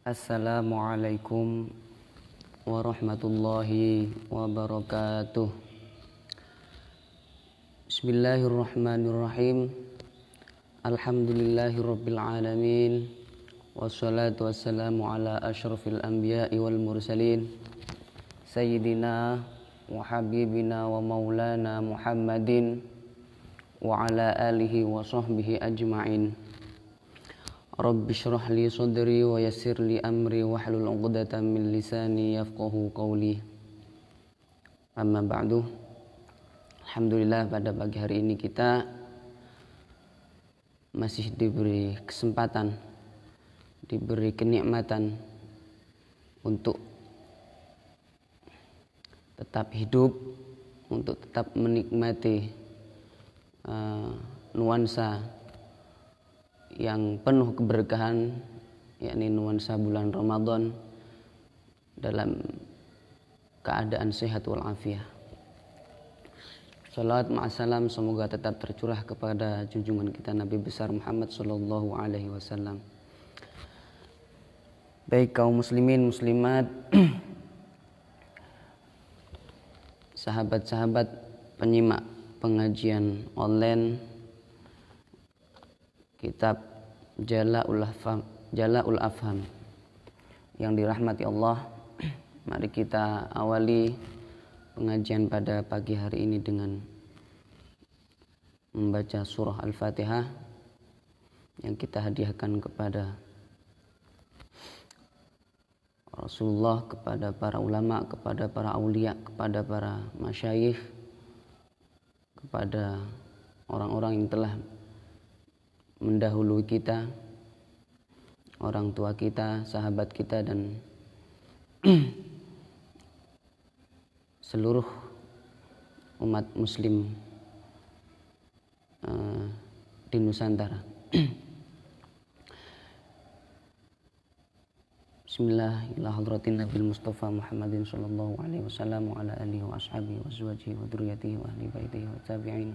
Assalamualaikum warahmatullahi wabarakatuh Bismillahirrahmanirrahim Alhamdulillahirrabbilalamin Wassalatu wassalamu ala ashrafil anbiya'i wal mursalin Sayyidina wa habibina wa maulana Muhammadin Wa ala alihi wa sahbihi ajma'in رب اشرح لي صدري ويسر لي أمري واحلل عقدة من لساني يفقه قولي Amma ba'du Alhamdulillah pada pagi hari ini kita masih diberi kesempatan diberi kenikmatan untuk tetap hidup untuk tetap menikmati uh, nuansa yang penuh keberkahan yakni nuansa bulan Ramadan dalam keadaan sehat walafiat. Salawat ma'asalam semoga tetap tercurah kepada junjungan kita Nabi besar Muhammad Sallallahu Alaihi Wasallam. Baik kaum muslimin muslimat, sahabat-sahabat penyimak pengajian online kitab Jalaul Afham, Jalaul Afham yang dirahmati Allah. Mari kita awali pengajian pada pagi hari ini dengan membaca surah Al-Fatihah yang kita hadiahkan kepada Rasulullah kepada para ulama, kepada para aulia, kepada para masyayikh, kepada orang-orang yang telah mendahului kita, orang tua kita, sahabat kita dan seluruh umat muslim uh, di Nusantara. Bismillah Mustafa Muhammadin sallallahu alaihi wasallam wa ala alihi wa ashabihi wa azwajihi wa dhurriyyatihi wa ahli baitihi wa tabi'in.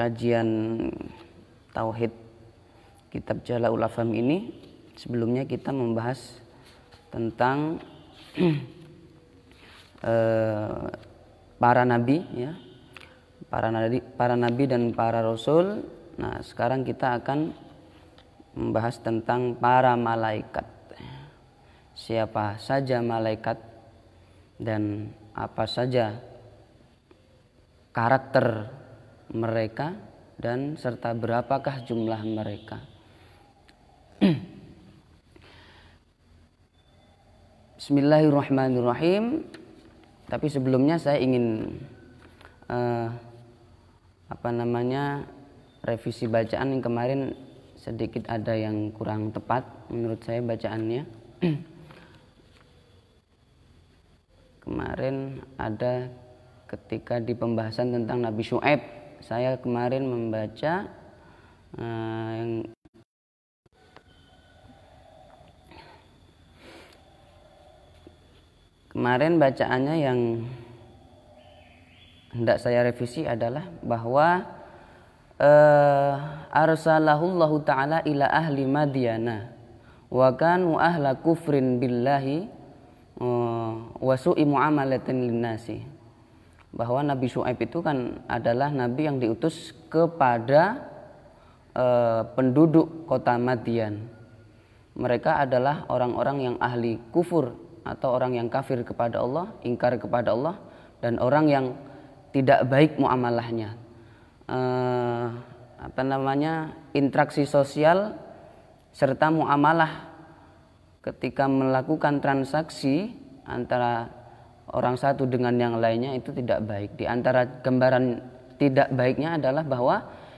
kajian tauhid kitab Jalalul Afam ini sebelumnya kita membahas tentang eh, para nabi ya para nabi para nabi dan para rasul nah sekarang kita akan membahas tentang para malaikat siapa saja malaikat dan apa saja karakter mereka dan serta berapakah jumlah mereka. Bismillahirrahmanirrahim. Tapi sebelumnya saya ingin uh, apa namanya revisi bacaan yang kemarin sedikit ada yang kurang tepat menurut saya bacaannya. kemarin ada ketika di pembahasan tentang Nabi Shu'aib saya kemarin membaca uh, yang kemarin bacaannya yang hendak saya revisi adalah bahwa uh, arsalahullahu taala ila ahli madyana wa kanu ahla kufrin billahi uh, wa su'i muamalatin linnasi bahwa Nabi Shu'aib itu kan adalah nabi yang diutus kepada e, penduduk kota Madian. Mereka adalah orang-orang yang ahli kufur atau orang yang kafir kepada Allah, ingkar kepada Allah dan orang yang tidak baik muamalahnya. E, apa namanya? interaksi sosial serta muamalah ketika melakukan transaksi antara orang satu dengan yang lainnya itu tidak baik. Di antara gambaran tidak baiknya adalah bahwa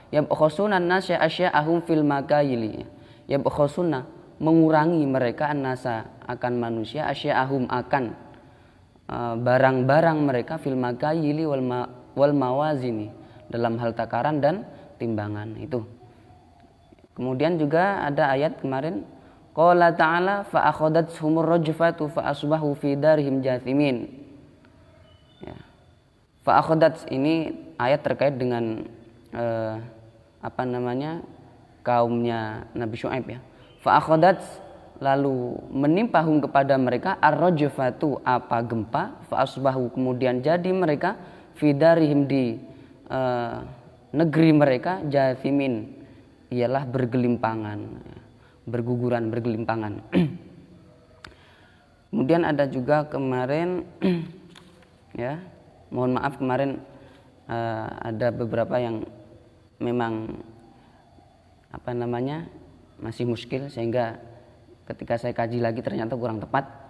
yabkhusuna nasya asya'ahum fil makayili. Yabkhusuna mengurangi mereka nasa akan manusia asya'ahum akan e, barang-barang mereka fil makayili wal, ma, wal mawazini dalam hal takaran dan timbangan itu. Kemudian juga ada ayat kemarin Qala ta'ala fa akhadat humur rajfatu fa asbahu fi darihim jathimin. Fa'akhodat ini ayat terkait dengan eh, apa namanya kaumnya Nabi Shu'aib ya. Fa'akhodat lalu menimpahum kepada mereka arrojfatu apa gempa fa'asbahu kemudian jadi mereka fidarihim di eh, negeri mereka jathimin ialah bergelimpangan berguguran bergelimpangan kemudian ada juga kemarin ya mohon maaf kemarin uh, ada beberapa yang memang apa namanya masih muskil sehingga ketika saya kaji lagi ternyata kurang tepat.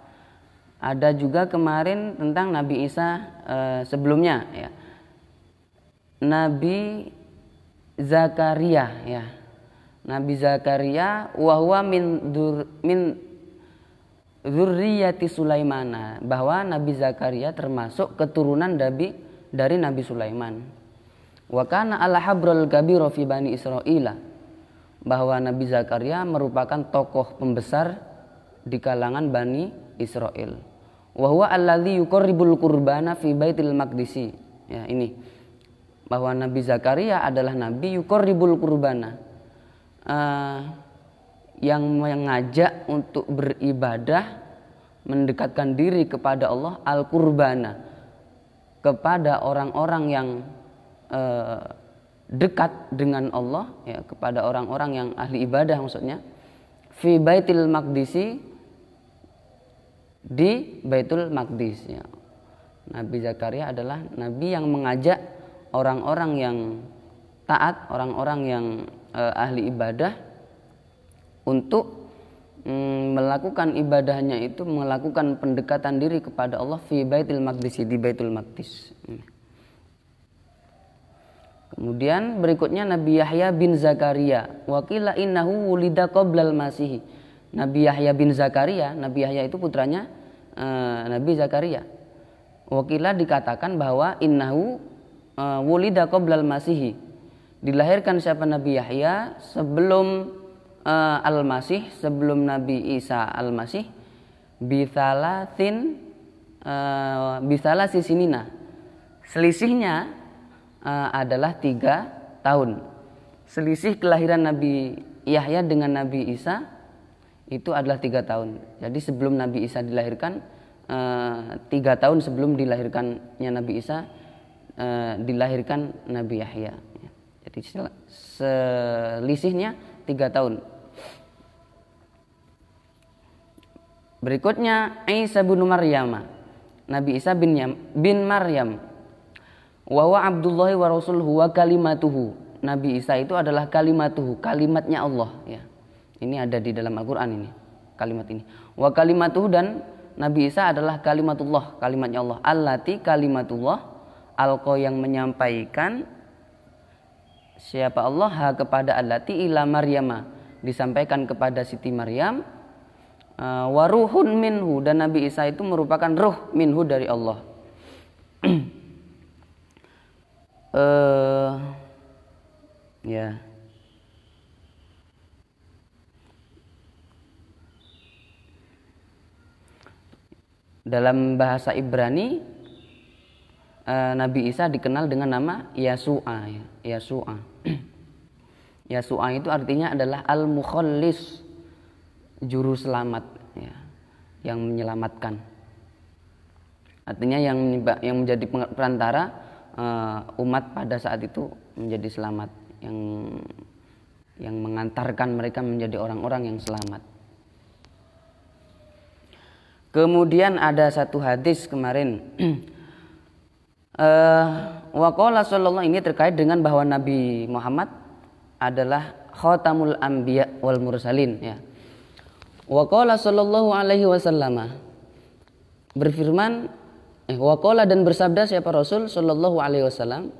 Ada juga kemarin tentang Nabi Isa uh, sebelumnya ya. Nabi Zakaria ya. Nabi Zakaria wahwa min dur, min zurriyati Sulaimana bahwa Nabi Zakaria termasuk keturunan Nabi dari Nabi Sulaiman. Wa kana al-habrul kabira fi Bani Israila bahwa Nabi Zakaria merupakan tokoh pembesar di kalangan Bani Israel. Wa huwa alladhi yuqarribul qurbana fi Baitil Maqdisi. Ya, ini. Bahwa Nabi Zakaria adalah nabi yuqarribul qurbana. Uh, yang mengajak untuk beribadah mendekatkan diri kepada Allah al-qurbana kepada orang-orang yang eh, dekat dengan Allah ya kepada orang-orang yang ahli ibadah maksudnya fi baitil maqdisi di Baitul Maqdis ya. Nabi Zakaria adalah nabi yang mengajak orang-orang yang taat, orang-orang yang eh, ahli ibadah untuk mm, melakukan ibadahnya itu melakukan pendekatan diri kepada Allah fi baitul maqdis di baitul maqdis. Mm. Kemudian berikutnya Nabi Yahya bin Zakaria, wakila innahu wulida qoblal masihi. Nabi Yahya bin Zakaria, Nabi Yahya itu putranya uh, Nabi Zakaria. Wakila dikatakan bahwa innahu uh, wulida qoblal masihi. Dilahirkan siapa Nabi Yahya sebelum uh, Al-Masih sebelum Nabi Isa Al-Masih bisalasin uh, eh, bisalah sisinina selisihnya uh, adalah tiga tahun selisih kelahiran Nabi Yahya dengan Nabi Isa itu adalah tiga tahun jadi sebelum Nabi Isa dilahirkan uh, tiga tahun sebelum dilahirkannya Nabi Isa uh, dilahirkan Nabi Yahya jadi selisihnya tiga tahun Berikutnya Isa bin Maryam. Nabi Isa bin Yam, bin Maryam. Wa huwa Abdullah wa rasuluhu wa kalimatuhu. Nabi Isa itu adalah kalimatuhu, kalimatnya Allah ya. Ini ada di dalam Al-Qur'an ini. Kalimat ini. Wa kalimatuhu dan Nabi Isa adalah kalimatullah, kalimatnya Allah. Allati kalimatullah alqa yang menyampaikan siapa Allah ha kepada allati ila Maryama disampaikan kepada Siti Maryam Eh, waruhun minhu dan Nabi Isa itu merupakan ruh minhu dari Allah. uh, ya. Dalam bahasa Ibrani eh, Nabi Isa dikenal dengan nama Yasua. Ya, Yasua. Yasua itu artinya adalah al-mukhallis juru selamat ya, yang menyelamatkan. Artinya yang yang menjadi perantara uh, umat pada saat itu menjadi selamat yang yang mengantarkan mereka menjadi orang-orang yang selamat. Kemudian ada satu hadis kemarin uh, eh, waqala sallallahu ini terkait dengan bahwa Nabi Muhammad adalah khatamul anbiya wal mursalin ya Waqala sallallahu alaihi wasallam berfirman eh waqala dan bersabda siapa Rasul sallallahu alaihi wasallam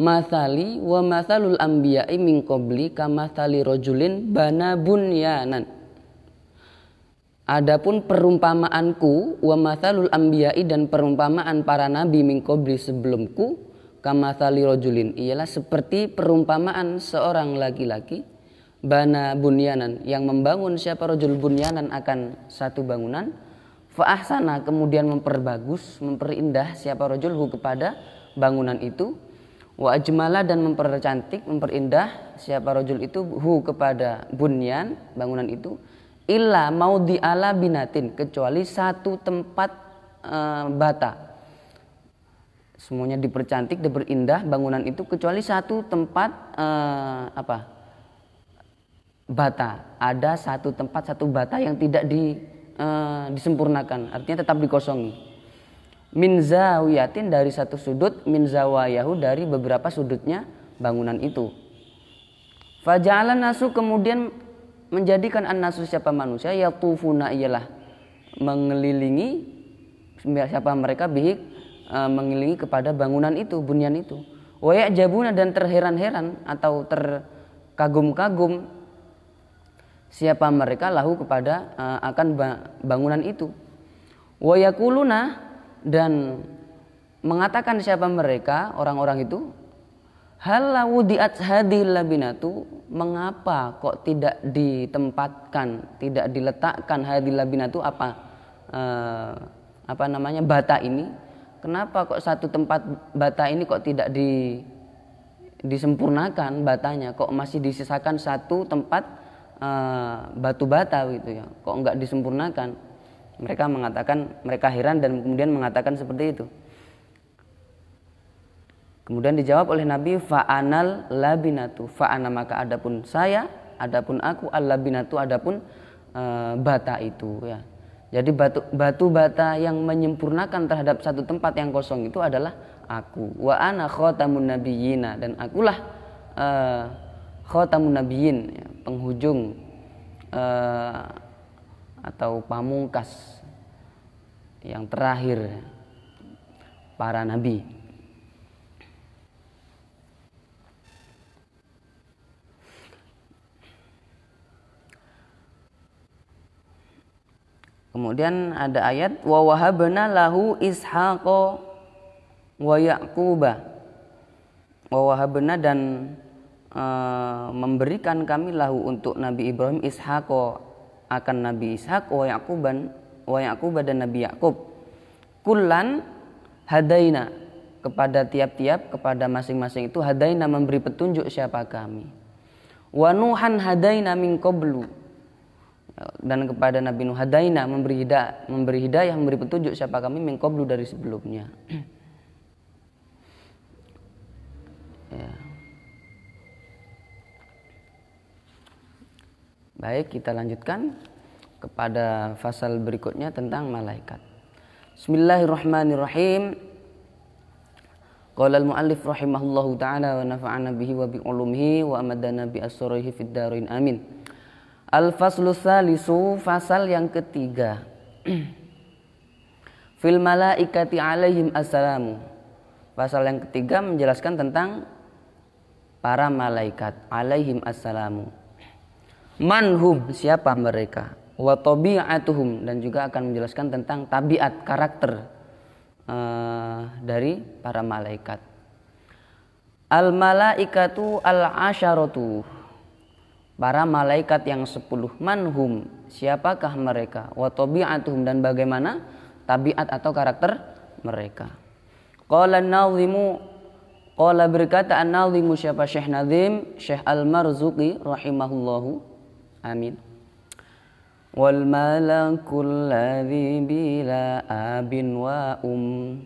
Mathali wa mathalul anbiya'i min qabli kamathali rojulin bana bunyanan. Adapun perumpamaanku wa mathalul anbiya'i dan perumpamaan para nabi min qabli sebelumku kamathali rojulin ialah seperti perumpamaan seorang laki-laki bana bunyanan yang membangun siapa rojul bunyanan akan satu bangunan faahsana kemudian memperbagus memperindah siapa rojulhu kepada bangunan itu wa ajmala dan mempercantik memperindah siapa rojul itu hu kepada bunyan bangunan itu illa mau diala binatin kecuali satu tempat e, bata semuanya dipercantik diperindah bangunan itu kecuali satu tempat e, apa bata. Ada satu tempat, satu bata yang tidak di, e, disempurnakan. Artinya tetap dikosongi. Min zawiyatin dari satu sudut, min zawayahu dari beberapa sudutnya bangunan itu. Fajalan nasu kemudian menjadikan an-nasu siapa manusia ya tufuna ialah mengelilingi siapa mereka bihik eh, mengelilingi kepada bangunan itu, bunyan itu. Wayak jabuna dan terheran-heran atau terkagum-kagum siapa mereka lahu kepada uh, akan bangunan itu wayakuluna dan mengatakan siapa mereka orang-orang itu halau diat labinatu mengapa kok tidak ditempatkan tidak diletakkan hadil labinatu apa uh, apa namanya bata ini kenapa kok satu tempat bata ini kok tidak di disempurnakan batanya kok masih disisakan satu tempat Eh, batu bata gitu ya kok nggak disempurnakan mereka mengatakan mereka heran dan kemudian mengatakan seperti itu kemudian dijawab oleh Nabi fa'anal labinatu fa'ana maka adapun saya adapun aku al labinatu adapun e, bata itu ya jadi batu, batu bata yang menyempurnakan terhadap satu tempat yang kosong itu adalah aku. Wa ana khotamun nabiyina dan akulah eh, khotamu nabiyin ya, penghujung uh, atau pamungkas yang terakhir para nabi Kemudian ada ayat wa wahabna lahu ishaqa wa yaquba. Wa wahabna dan Eh, memberikan kami lahu untuk Nabi Ibrahim Ishaqo akan Nabi Ishaq wa Yaquban wa Yaquba dan Nabi Yakub. Kullan hadaina kepada tiap-tiap kepada masing-masing itu hadaina memberi petunjuk siapa kami. Wa Nuhan hadaina min qablu dan kepada Nabi Nuh hadaina memberi hidayah, memberi hidayah, memberi petunjuk siapa kami min qablu dari sebelumnya. ya. Yeah. Baik, kita lanjutkan kepada pasal berikutnya tentang malaikat. Bismillahirrahmanirrahim. Qala al-muallif rahimahullahu taala wa nafa'ana bihi wa bi ulumihi wa amadana bi asrarihi fid darin amin. Al-faslu salisu fasal yang ketiga. Fil malaikati alaihim assalamu. Pasal yang ketiga menjelaskan tentang para malaikat alaihim assalamu manhum siapa mereka wa tabi'atuhum dan juga akan menjelaskan tentang tabiat karakter uh, dari para malaikat al malaikatu al asharatu para malaikat yang sepuluh manhum siapakah mereka wa tabi'atuhum dan bagaimana tabiat atau karakter mereka qala nazimu qala berkata an-nazimu siapa Syekh Nazim Syekh Al-Marzuqi rahimahullahu Amin. Wal malakul ladhi bila abin wa um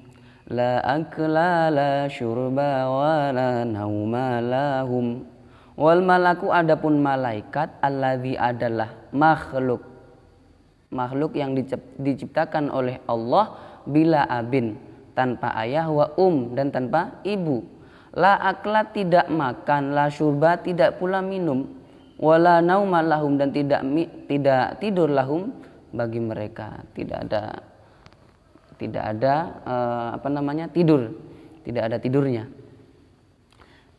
la akla la syurba wa la nauma lahum. Wal malaku adapun malaikat alladhi adalah makhluk. Makhluk yang diciptakan oleh Allah bila abin tanpa ayah wa um dan tanpa ibu. La akla tidak makan, la syurba tidak pula minum wala nauma lahum dan tidak tidak tidur lahum bagi mereka tidak ada tidak ada uh, apa namanya tidur tidak ada tidurnya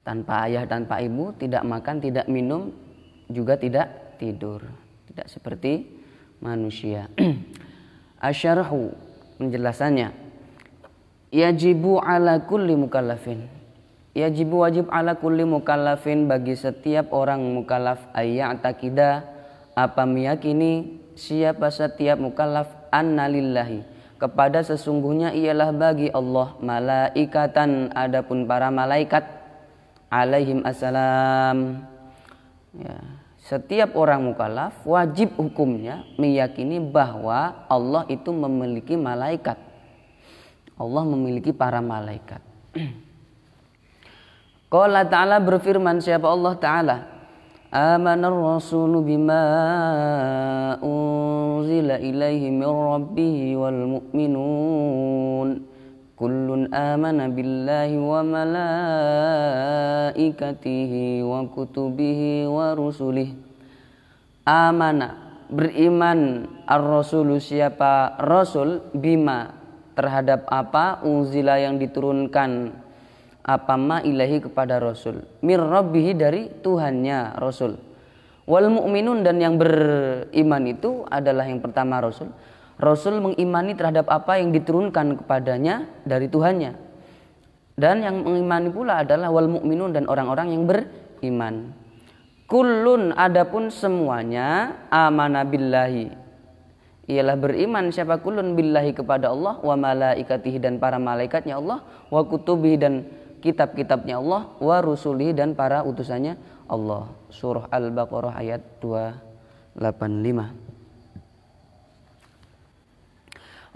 tanpa ayah tanpa ibu tidak makan tidak minum juga tidak tidur tidak seperti manusia asyarhu penjelasannya yajibu ala kulli mukallafin Yajib wajib ala kulli mukallafin bagi setiap orang mukallaf takida apa meyakini siapa setiap mukallaf anna lillahi kepada sesungguhnya ialah bagi Allah malaikatan adapun para malaikat alaihim assalam ya. setiap orang mukallaf wajib hukumnya meyakini bahwa Allah itu memiliki malaikat Allah memiliki para malaikat Qala ta'ala berfirman siapa Allah ta'ala Amanar rasulu bima unzila ilaihi min rabbih wal mu'minun Kullun amana billahi wa malaikatihi wa kutubihi wa rusulih Amana beriman ar-rasulu siapa rasul bima terhadap apa unzila yang diturunkan apa ma ilahi kepada Rasul. Mir rabbihi dari Tuhannya Rasul. Wal mu'minun dan yang beriman itu adalah yang pertama Rasul. Rasul mengimani terhadap apa yang diturunkan kepadanya dari Tuhannya. Dan yang mengimani pula adalah wal mu'minun dan orang-orang yang beriman. Kulun adapun semuanya amana billahi. Ialah beriman siapa kulun billahi kepada Allah wa malaikatihi dan para malaikatnya Allah wa kutubihi dan kitab-kitabnya Allah wa rusuli dan para utusannya Allah. Surah Al-Baqarah ayat 285.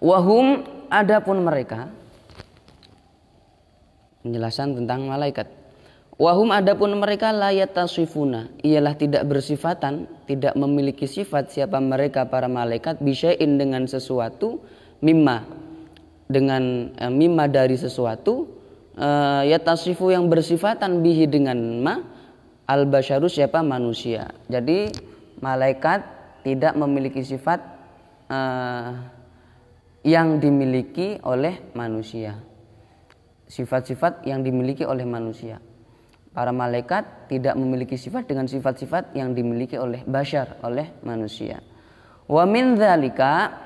Wahum adapun mereka penjelasan tentang malaikat. Wahum adapun mereka layat tasifuna ialah tidak bersifatan, tidak memiliki sifat siapa mereka para malaikat bisya'in dengan sesuatu mimma dengan eh, mimma dari sesuatu uh, eh, ya tasifu yang bersifatan bihi dengan ma al basharu siapa manusia. Jadi malaikat tidak memiliki sifat uh, yang dimiliki oleh manusia. Sifat-sifat yang dimiliki oleh manusia. Para malaikat tidak memiliki sifat dengan sifat-sifat yang dimiliki oleh bashar oleh manusia. Wa min dzalika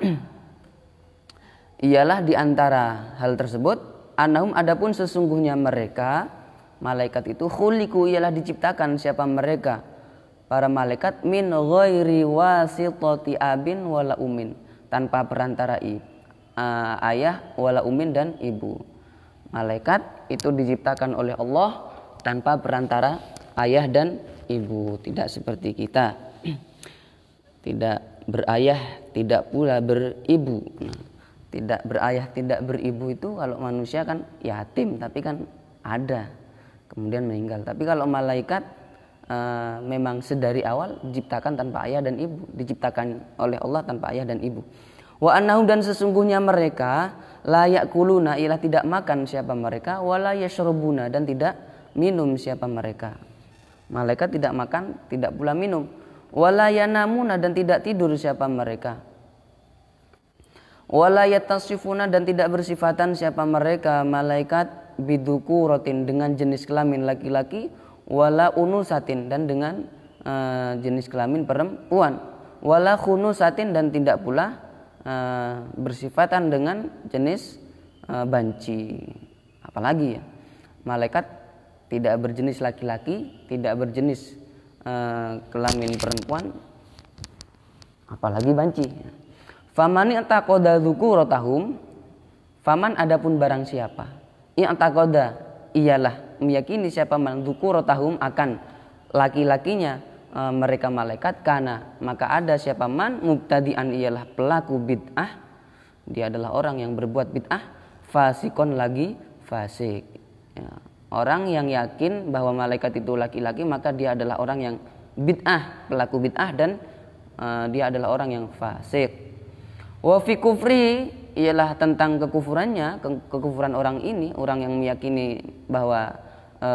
ialah di antara hal tersebut anahum adapun sesungguhnya mereka malaikat itu khuliku ialah diciptakan siapa mereka para malaikat min ghairi wasitati abin wala umin tanpa perantara i, uh, ayah wala umin dan ibu malaikat itu diciptakan oleh Allah tanpa perantara ayah dan ibu tidak seperti kita tidak berayah tidak pula beribu nah tidak berayah tidak beribu itu kalau manusia kan yatim tapi kan ada kemudian meninggal tapi kalau malaikat e, memang sedari awal diciptakan tanpa ayah dan ibu diciptakan oleh Allah tanpa ayah dan ibu wa annahum dan sesungguhnya mereka layak kuluna ialah tidak makan siapa mereka wala yashrubuna dan tidak minum siapa mereka malaikat tidak makan tidak pula minum wala yanamuna dan tidak tidur siapa mereka wala yatasifuna dan tidak bersifatan siapa mereka malaikat biduku rotin dengan jenis kelamin laki-laki wala satin dan dengan uh, jenis kelamin perempuan wala satin dan tidak pula uh, bersifatan dengan jenis uh, banci apalagi ya malaikat tidak berjenis laki-laki tidak berjenis kelamin perempuan apalagi banci Famani zuku rotahum, Faman adapun barang siapa I'takoda ialah meyakini siapa man rotahum akan laki-lakinya e, mereka malaikat karena maka ada siapa man mubtadi'an ialah pelaku bid'ah dia adalah orang yang berbuat bid'ah fasikon lagi fasik ya. orang yang yakin bahwa malaikat itu laki-laki maka dia adalah orang yang bid'ah pelaku bid'ah dan e, dia adalah orang yang fasik Wa fi kufri ialah tentang kekufurannya, ke kekufuran orang ini, orang yang meyakini bahwa e,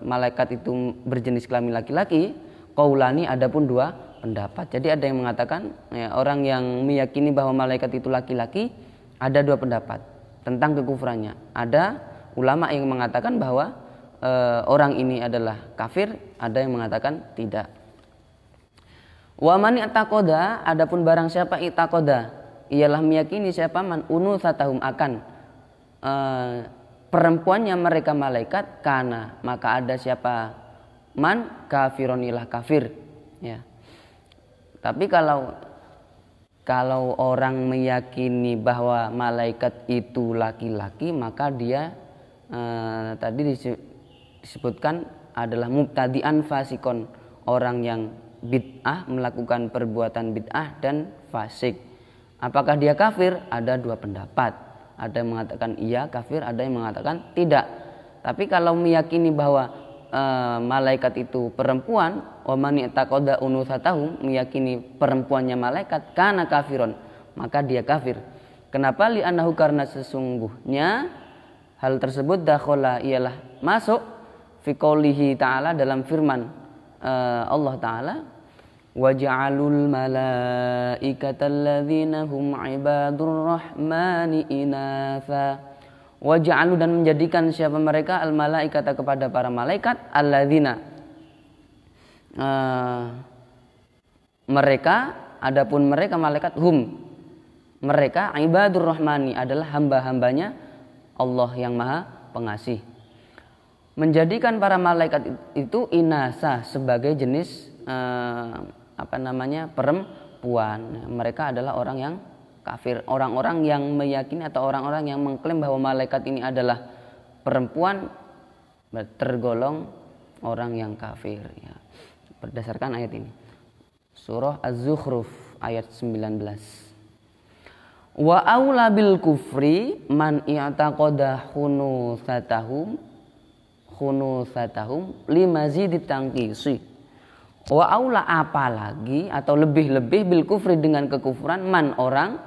malaikat itu berjenis kelamin laki-laki, kaulani ada pun dua pendapat. Jadi ada yang mengatakan ya, orang yang meyakini bahwa malaikat itu laki-laki ada dua pendapat tentang kekufurannya. Ada ulama yang mengatakan bahwa e, orang ini adalah kafir, ada yang mengatakan tidak. Wamani atakoda, adapun barang siapa itakoda ialah meyakini siapa man unusatahum akan uh, perempuannya mereka malaikat karena maka ada siapa man kafironilah kafir ya tapi kalau kalau orang meyakini bahwa malaikat itu laki-laki maka dia uh, tadi disebutkan adalah mubtadian fasikon orang yang bid'ah melakukan perbuatan bid'ah dan fasik Apakah dia kafir? Ada dua pendapat. Ada yang mengatakan iya kafir, ada yang mengatakan tidak. Tapi kalau meyakini bahwa e, malaikat itu perempuan, omani takoda tahu meyakini perempuannya malaikat karena kafiron, maka dia kafir. Kenapa li anahu karena sesungguhnya hal tersebut dakhola ialah masuk fikolihi ta'ala dalam firman e, Allah ta'ala وجعلوا الملائكة الذين هم عباد الرحمن إناثا وجعلوا dan menjadikan siapa mereka al malaikata kepada para malaikat alladzina uh, eh, mereka adapun mereka malaikat hum mereka ibadur rahmani adalah hamba-hambanya Allah yang maha pengasih menjadikan para malaikat itu inasa sebagai jenis uh, apa namanya perempuan. Mereka adalah orang yang kafir, orang-orang yang meyakini atau orang-orang yang mengklaim bahwa malaikat ini adalah perempuan tergolong orang yang kafir ya. Berdasarkan ayat ini. Surah Az-Zukhruf ayat 19 wa aula bil kufri man i'taqada hunusatahum hunusatahum limazidi tangkisi Wa aula apa lagi atau lebih-lebih bil kufri dengan kekufuran man orang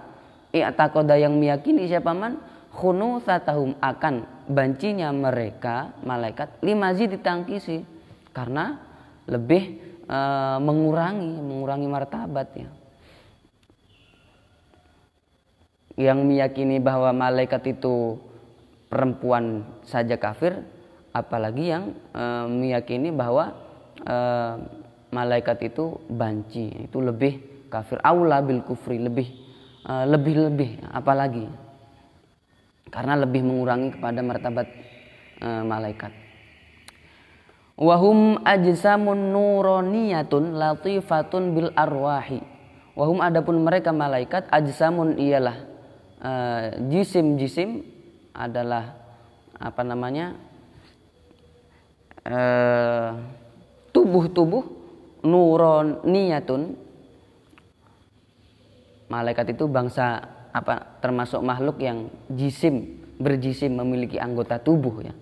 i'taqada yang meyakini siapa man satahum akan bancinya mereka malaikat lima limazi ditangkisi karena lebih e, mengurangi mengurangi ya yang meyakini bahwa malaikat itu perempuan saja kafir apalagi yang e, meyakini bahwa e, malaikat itu banci itu lebih kafir aula bil kufri lebih eh, lebih lebih apalagi karena lebih mengurangi kepada martabat eh, malaikat wahum ajsamun nuroniyatun latifatun bil arwahi wahum adapun mereka malaikat ajsamun ialah eh, jisim jisim adalah apa namanya tubuh-tubuh nuroniyatun malaikat itu bangsa apa termasuk makhluk yang jisim berjisim memiliki anggota tubuh ya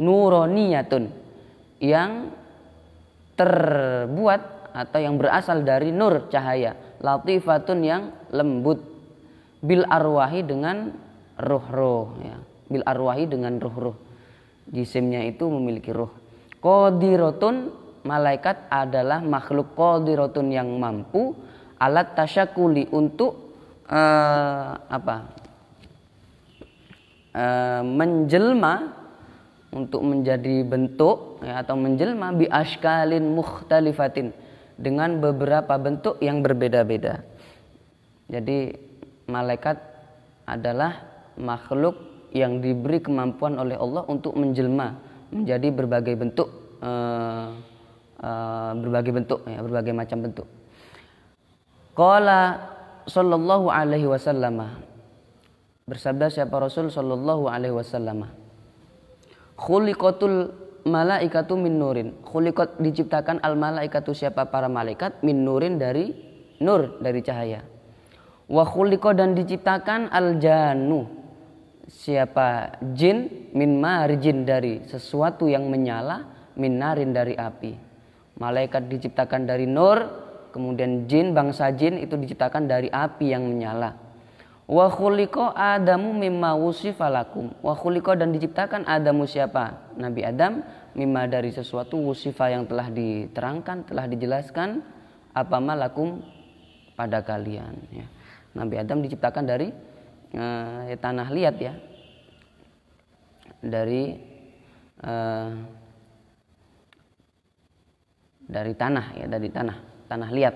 nuroniyatun yang terbuat atau yang berasal dari nur cahaya latifatun yang lembut bil arwahi dengan ruh-ruh ya bil arwahi dengan ruh-ruh jisimnya itu memiliki ruh qadirotun malaikat adalah makhluk qadiratun yang mampu alat tasyakuli untuk uh, apa uh, menjelma untuk menjadi bentuk ya, atau menjelma bi ashkalin mukhtalifatin dengan beberapa bentuk yang berbeda-beda. Jadi malaikat adalah makhluk yang diberi kemampuan oleh Allah untuk menjelma menjadi berbagai bentuk eh, Eh, berbagai bentuk ya, berbagai macam bentuk. Qala sallallahu alaihi wasallam bersabda siapa Rasul sallallahu alaihi wasallam khuliqatul malaikatu min nurin khuliqat diciptakan al malaikatu siapa para malaikat min nurin dari nur dari cahaya wa khuliqa dan diciptakan al jannu siapa jin min marjin dari sesuatu yang menyala min narin dari api Malaikat diciptakan dari nur, kemudian jin bangsa jin itu diciptakan dari api yang menyala. Wa khuliqa Adamu mimma wusifalakum. Wa khuliqa dan diciptakan Adamu siapa? Nabi Adam mimma dari sesuatu wusifa yang telah diterangkan, telah dijelaskan apa malakum pada kalian ya. Nabi Adam diciptakan dari eh, tanah liat ya. Dari eh, dari tanah ya dari tanah tanah liat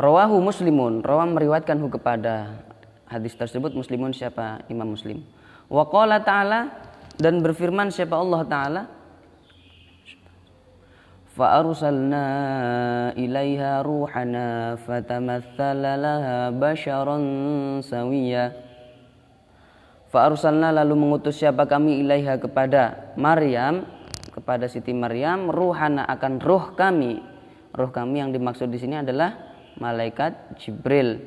rawahu muslimun rawam meriwayatkan hu kepada hadis tersebut muslimun siapa imam muslim wa qala ta'ala dan berfirman siapa Allah taala fa arsalna ilaiha ruhana fatamathala laha basharan sawiya fa arsalna lalu mengutus siapa kami ilaiha kepada Maryam kepada Siti Maryam ruhana akan ruh kami. Ruh kami yang dimaksud di sini adalah malaikat Jibril.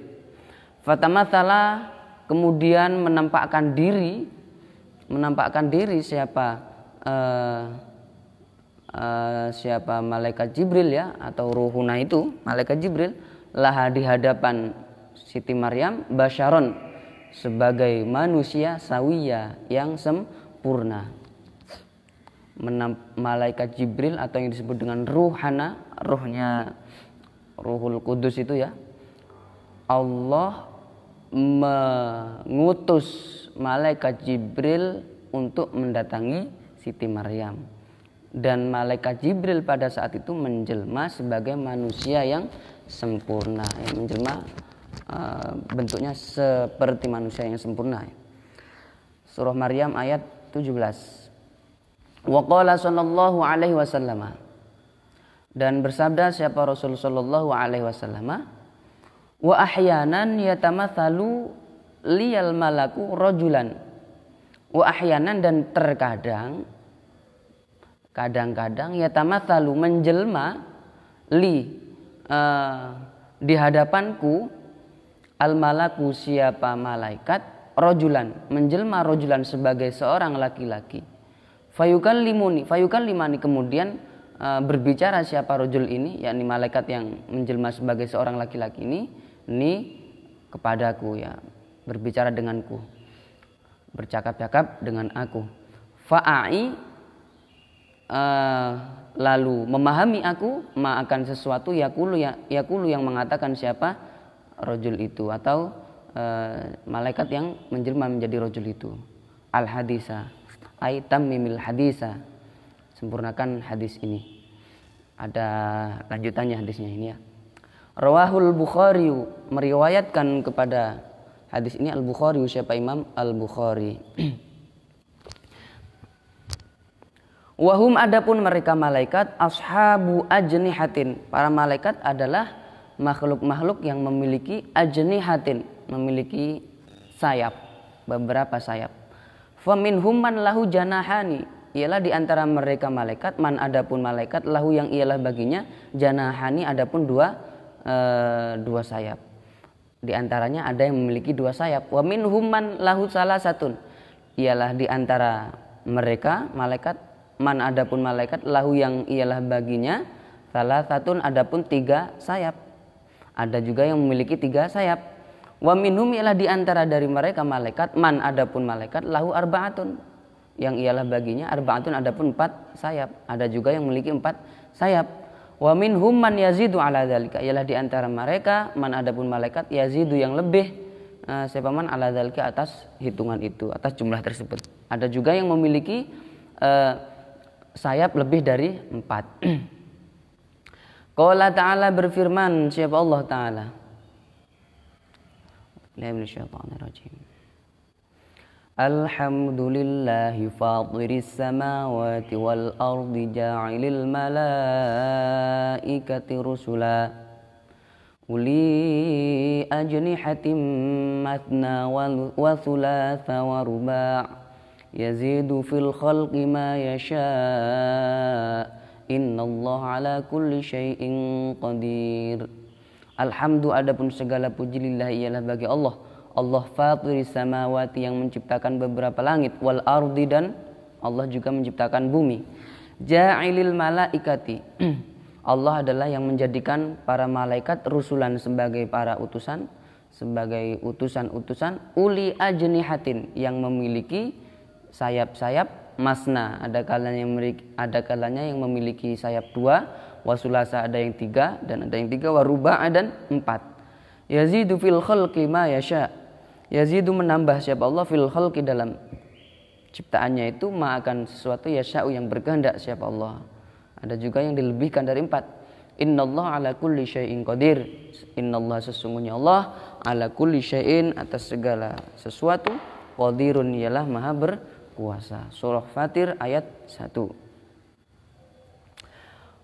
Fatamathala kemudian menampakkan diri menampakkan diri siapa uh, uh, siapa malaikat Jibril ya atau ruhuna itu malaikat Jibril lah di hadapan Siti Maryam Basharon sebagai manusia sawiya yang sempurna malaikat Jibril atau yang disebut dengan ruhana, ruhnya Ruhul Kudus itu ya. Allah mengutus malaikat Jibril untuk mendatangi Siti Maryam. Dan malaikat Jibril pada saat itu menjelma sebagai manusia yang sempurna, yang menjelma eh, bentuknya seperti manusia yang sempurna. Surah Maryam ayat 17. Waqala sallallahu alaihi wasallam. Dan bersabda siapa Rasul sallallahu alaihi wasallam? Wa ahyanan yatamathalu liyal malaku rojulan. Wa ahyanan dan terkadang kadang-kadang yatamathalu menjelma li uh, di hadapanku al malaku siapa malaikat rojulan menjelma rojulan sebagai seorang laki-laki Fayukan limuni, fayukan limani kemudian e, berbicara siapa rojul ini, yakni malaikat yang menjelma sebagai seorang laki-laki ini, ini kepadaku ya, berbicara denganku, bercakap-cakap dengan aku. faai e, lalu memahami aku ma akan sesuatu yakulu ya, yakulu yang mengatakan siapa rojul itu atau e, malaikat yang menjelma menjadi rojul itu. Al hadisah ay tamimil hadisa sempurnakan hadis ini ada lanjutannya hadisnya ini ya Rawahul Bukhari meriwayatkan kepada hadis ini Al Bukhari siapa Imam Al Bukhari Wahum adapun mereka malaikat ashabu ajnihatin. Para malaikat adalah makhluk-makhluk yang memiliki ajnihatin, memiliki sayap, beberapa sayap faminhum human lahu janahani ialah di antara mereka malaikat man adapun malaikat lahu yang ialah baginya janahani adapun dua e, dua sayap di antaranya ada yang memiliki dua sayap wamin human lahu salah satu ialah di antara mereka malaikat man adapun malaikat lahu yang ialah baginya salah satun adapun tiga sayap ada juga yang memiliki tiga sayap Wa minhum ialah diantara dari mereka malaikat man adapun malaikat lahu arbaatun yang ialah baginya arbaatun adapun empat sayap. Ada juga yang memiliki empat sayap. Wa minhum man yazidu ala dzalika ialah diantara mereka man adapun malaikat yazidu yang lebih uh, siapa man ala dzalika atas hitungan itu atas jumlah tersebut. Ada juga yang memiliki uh, sayap lebih dari empat. Qala ta'ala berfirman siapa Allah ta'ala الله من الشيطان الرجيم الحمد لله فاطر السماوات والأرض جاعل الملائكة رسلا أولي أجنحة مثنى وثلاث ورباع يزيد في الخلق ما يشاء إن الله على كل شيء قدير Alhamdulillah. adapun segala puji lillah ialah bagi Allah. Allah fatiri samawati yang menciptakan beberapa langit wal ardi dan Allah juga menciptakan bumi. Ja'ilil malaikati. Allah adalah yang menjadikan para malaikat rusulan sebagai para utusan, sebagai utusan-utusan uli ajnihatin yang memiliki sayap-sayap masna. Ada kalanya yang memiliki, ada kalanya yang memiliki sayap dua, wasulasa ada yang tiga dan ada yang tiga waruba dan empat yazidu fil khalqi ma yasha yazidu menambah siapa Allah fil khalqi dalam ciptaannya itu ma akan sesuatu yasha'u yang berkehendak siapa Allah ada juga yang dilebihkan dari empat Allah ala kulli syai'in qadir Allah sesungguhnya Allah ala kulli syai'in atas segala sesuatu qadirun ialah maha berkuasa surah fatir ayat 1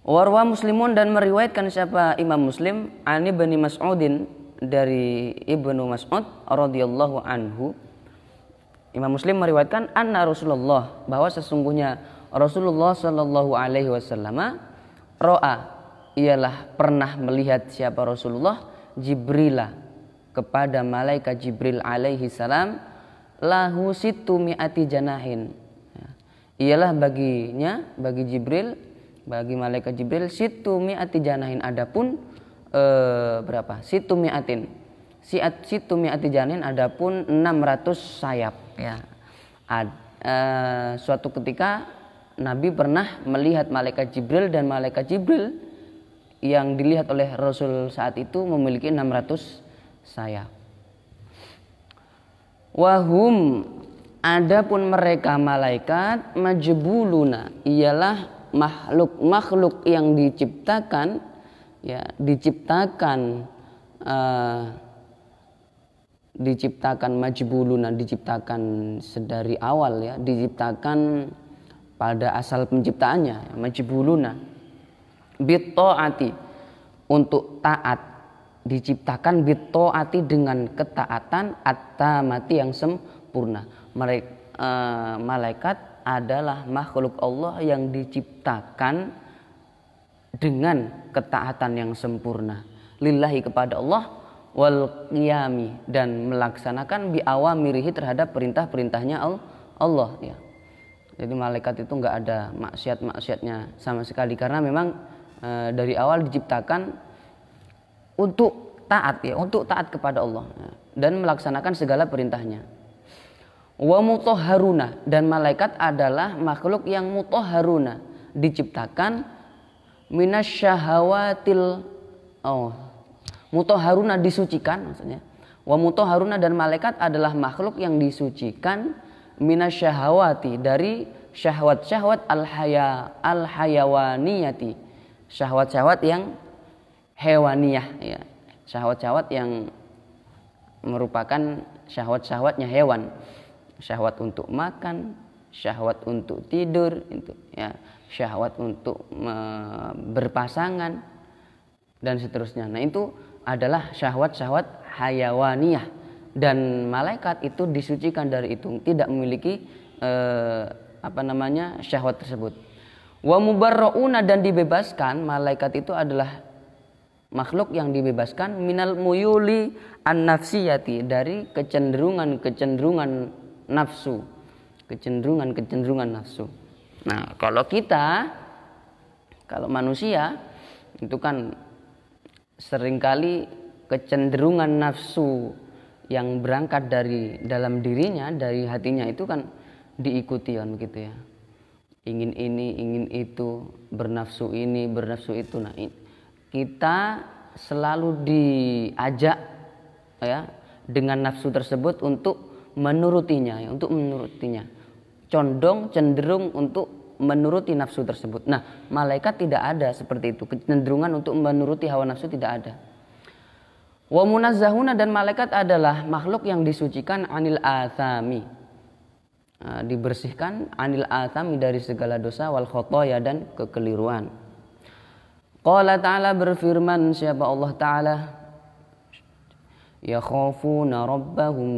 Warwa Muslimun dan meriwayatkan siapa Imam Muslim Ani bin Mas'udin dari Ibnu Mas'ud radhiyallahu anhu. Imam Muslim meriwayatkan anna Rasulullah bahwa sesungguhnya Rasulullah sallallahu alaihi wasallam roa ialah pernah melihat siapa Rasulullah jibrilah kepada malaikat Jibril alaihi salam lahu situ mi'ati janahin. Ya. Ialah baginya bagi Jibril bagi malaikat Jibril situ mi'ati janahin adapun eh, berapa situ mi'atin siat situ mi'ati janin adapun 600 sayap ya Ad, e, suatu ketika Nabi pernah melihat malaikat Jibril dan malaikat Jibril yang dilihat oleh Rasul saat itu memiliki 600 sayap wahum adapun mereka malaikat majbuluna ialah makhluk-makhluk yang diciptakan ya diciptakan uh, diciptakan majbuluna diciptakan sedari awal ya diciptakan pada asal penciptaannya ya, majbuluna bitoati untuk taat diciptakan bitoati dengan ketaatan atta mati yang sempurna mereka uh, eh, malaikat adalah makhluk Allah yang diciptakan dengan ketaatan yang sempurna lillahi kepada Allah wal qiyami dan melaksanakan biawamirihi terhadap perintah-perintahnya Allah ya. Jadi malaikat itu nggak ada maksiat-maksiatnya sama sekali karena memang e, dari awal diciptakan untuk taat ya, untuk taat kepada Allah ya, dan melaksanakan segala perintahnya. Wa mutoharuna dan malaikat adalah makhluk yang mutoharuna diciptakan minasyahawatil oh mutoharuna disucikan maksudnya. Wa mutoharuna dan malaikat adalah makhluk yang disucikan minasyahawati dari syahwat-syahwat al-haya al-hayawaniyati. Syahwat-syahwat yang hewaniyah ya. Syahwat-syahwat yang merupakan syahwat-syahwatnya hewan syahwat untuk makan, syahwat untuk tidur, itu ya, syahwat untuk e, berpasangan dan seterusnya. Nah, itu adalah syahwat-syahwat hayawaniyah dan malaikat itu disucikan dari itu, tidak memiliki e, apa namanya? syahwat tersebut. Wa mubarrauna dan dibebaskan, malaikat itu adalah makhluk yang dibebaskan minal muyuli an nafsiyati dari kecenderungan-kecenderungan nafsu, kecenderungan-kecenderungan nafsu. Nah, kalau kita kalau manusia itu kan seringkali kecenderungan nafsu yang berangkat dari dalam dirinya, dari hatinya itu kan diikuti kan begitu ya. Ingin ini, ingin itu, bernafsu ini, bernafsu itu. Nah, kita selalu diajak ya dengan nafsu tersebut untuk menurutinya, ya, untuk menurutinya. Condong cenderung untuk menuruti nafsu tersebut. Nah, malaikat tidak ada seperti itu. Kecenderungan untuk menuruti hawa nafsu tidak ada. Wa munazzahuna dan malaikat adalah makhluk yang disucikan anil athami. Nah, dibersihkan anil athami dari segala dosa wal khotoya dan kekeliruan. Qala ta'ala berfirman siapa Allah ta'ala يخافون ربهم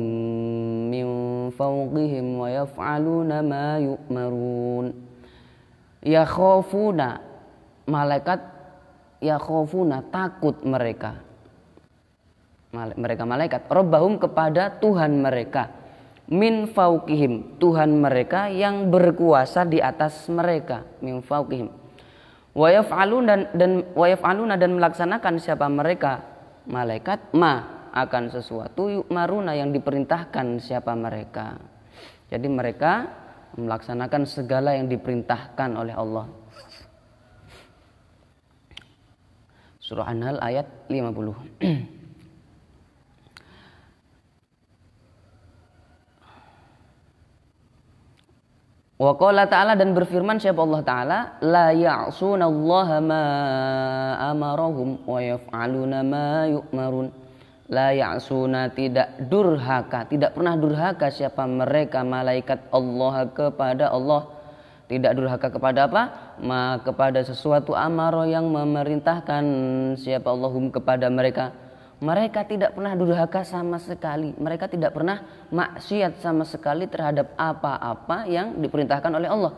من فوقهم ويفعلون ما يؤمرون يخافون malaikat yakhofuna takut mereka mereka malaikat robbahum kepada Tuhan mereka min faukihim Tuhan mereka yang berkuasa di atas mereka min faukihim wayaf dan dan wayaf dan melaksanakan siapa mereka malaikat ma akan sesuatu maruna yang diperintahkan siapa mereka. Jadi mereka melaksanakan segala yang diperintahkan oleh Allah. Surah An-Nahl ayat 50. Wa ta'ala dan berfirman siapa Allah ta'ala la ya'sunallaha ma amarahum wa yaf'aluna ma yu'marun la ya'suna tidak durhaka tidak pernah durhaka siapa mereka malaikat Allah kepada Allah tidak durhaka kepada apa ma kepada sesuatu amaro yang memerintahkan siapa Allahum kepada mereka mereka tidak pernah durhaka sama sekali mereka tidak pernah maksiat sama sekali terhadap apa-apa yang diperintahkan oleh Allah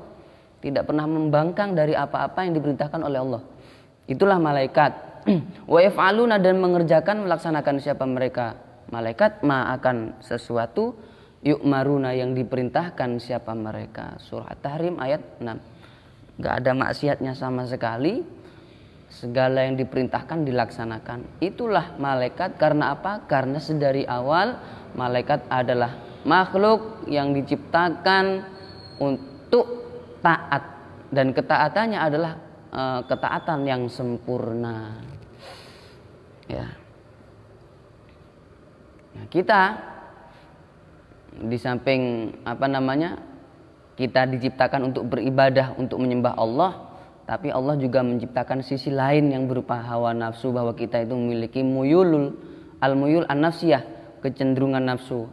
tidak pernah membangkang dari apa-apa yang diperintahkan oleh Allah itulah malaikat Hmm. wa yaf'aluna dan mengerjakan melaksanakan siapa mereka malaikat ma akan sesuatu yuk maruna yang diperintahkan siapa mereka surah tahrim ayat 6 gak ada maksiatnya sama sekali segala yang diperintahkan dilaksanakan itulah malaikat karena apa karena sedari awal malaikat adalah makhluk yang diciptakan untuk taat dan ketaatannya adalah eh, ketaatan yang sempurna. Ya. Nah, kita di samping apa namanya? Kita diciptakan untuk beribadah, untuk menyembah Allah, tapi Allah juga menciptakan sisi lain yang berupa hawa nafsu bahwa kita itu memiliki muyulul al-muyul an-nafsiyah, kecenderungan nafsu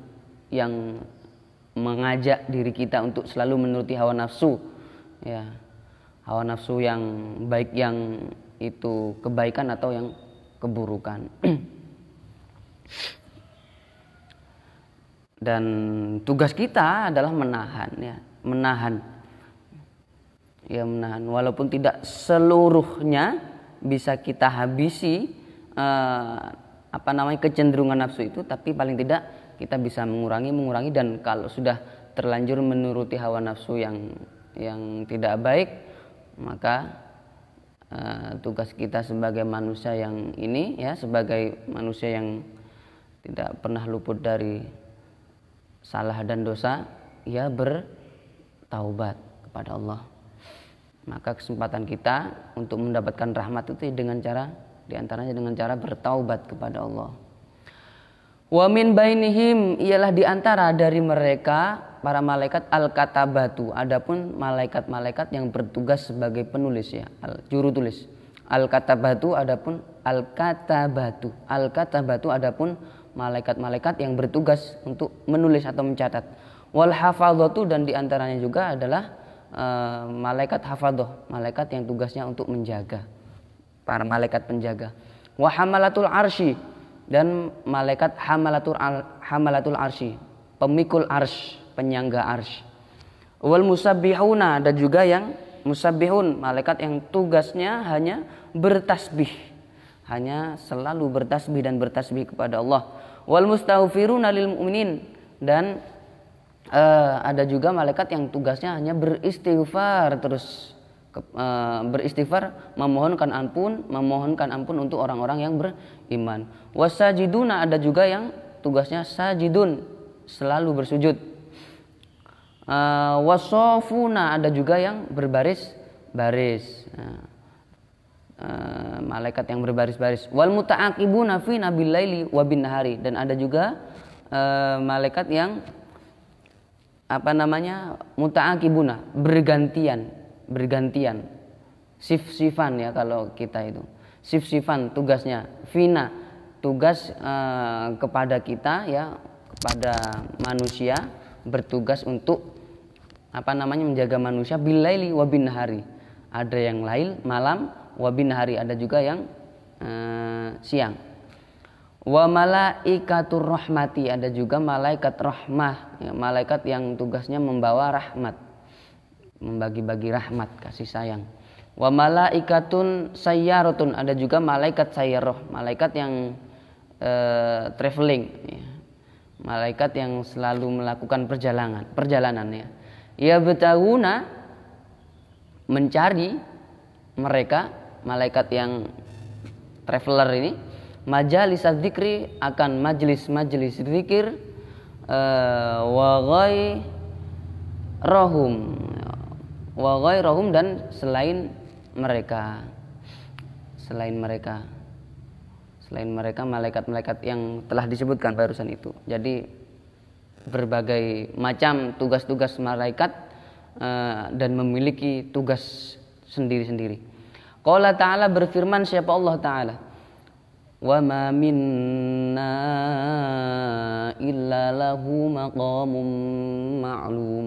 yang mengajak diri kita untuk selalu menuruti hawa nafsu. Ya. Hawa nafsu yang baik yang itu kebaikan atau yang keburukan. Dan tugas kita adalah menahan ya, menahan. Ya menahan walaupun tidak seluruhnya bisa kita habisi eh, apa namanya kecenderungan nafsu itu tapi paling tidak kita bisa mengurangi mengurangi dan kalau sudah terlanjur menuruti hawa nafsu yang yang tidak baik maka Eh, tugas kita sebagai manusia yang ini ya sebagai manusia yang tidak pernah luput dari salah dan dosa ya bertaubat kepada Allah maka kesempatan kita untuk mendapatkan rahmat itu dengan cara diantaranya dengan cara bertaubat kepada Allah wamin bainihim ialah diantara dari mereka para malaikat al-katabatu. Adapun malaikat-malaikat yang bertugas sebagai penulis ya, al, juru tulis. Al-katabatu adapun al-katabatu. Al-katabatu adapun malaikat-malaikat yang bertugas untuk menulis atau mencatat. Wal hafadzatu dan diantaranya juga adalah uh, malaikat hafadoh, malaikat yang tugasnya untuk menjaga. Para malaikat penjaga. Wahamalatul arsy dan malaikat hamalatul arshi hamalatul pemikul arsy penyangga arsy. Wal musabbihuna dan juga yang musabbihun, malaikat yang tugasnya hanya bertasbih. Hanya selalu bertasbih dan bertasbih kepada Allah. Wal mustaghfiruna lil mu'minin dan uh, ada juga malaikat yang tugasnya hanya beristighfar terus ke, uh, beristighfar memohonkan ampun memohonkan ampun untuk orang-orang yang beriman wasajiduna ada juga yang tugasnya sajidun selalu bersujud Eh, wasofuna ada juga yang berbaris baris nah, eh, malaikat yang berbaris-baris wal muta'aqibuna fi nabil laili wa bin nahari dan ada juga eh, malaikat yang apa namanya muta'aqibuna bergantian bergantian Sif-sifan ya kalau kita itu Sif-sifan tugasnya fina tugas kepada kita ya kepada manusia bertugas untuk apa namanya menjaga manusia bilaili wabin hari. Ada yang lain malam wabin hari ada juga yang uh, siang. Wa malaikatur rahmati ada juga malaikat rahmah, ya, malaikat yang tugasnya membawa rahmat. Membagi-bagi rahmat, kasih sayang. Wa malaikatun sayyaratun ada juga malaikat sayyaroh, malaikat yang uh, traveling ya. Malaikat yang selalu melakukan perjalanan, perjalanan ya yabtaguna mencari mereka malaikat yang traveler ini majalis zikri akan majelis-majelis zikir uh, wa rohum wa rohum dan selain mereka selain mereka selain mereka malaikat-malaikat yang telah disebutkan barusan itu jadi berbagai macam tugas-tugas malaikat eh, dan memiliki tugas sendiri-sendiri. Qala ta'ala berfirman siapa Allah ta'ala? Wa ma minna illa lahu maqamun ma'lum.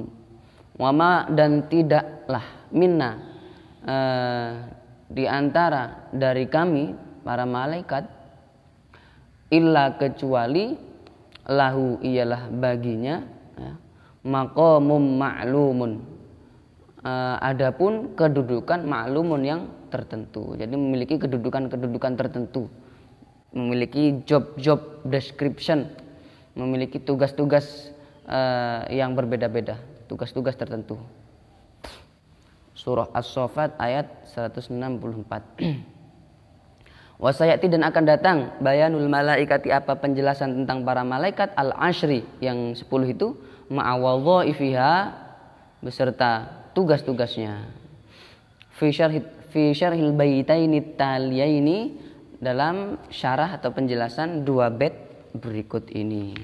Wa ma dan tidaklah minna uh, di antara dari kami para malaikat illa kecuali lahu ialah baginya ya, maqamum ma'lumun e, adapun kedudukan ma'lumun yang tertentu jadi memiliki kedudukan-kedudukan tertentu memiliki job-job description memiliki tugas-tugas e, yang berbeda-beda tugas-tugas tertentu surah as-sofat ayat 164 Wasayati dan akan datang bayanul malaikati apa penjelasan tentang para malaikat al ashri yang sepuluh itu ifiha beserta tugas-tugasnya. Fi Hilbayita ini syarhil baitaini dalam syarah atau penjelasan dua bed berikut ini.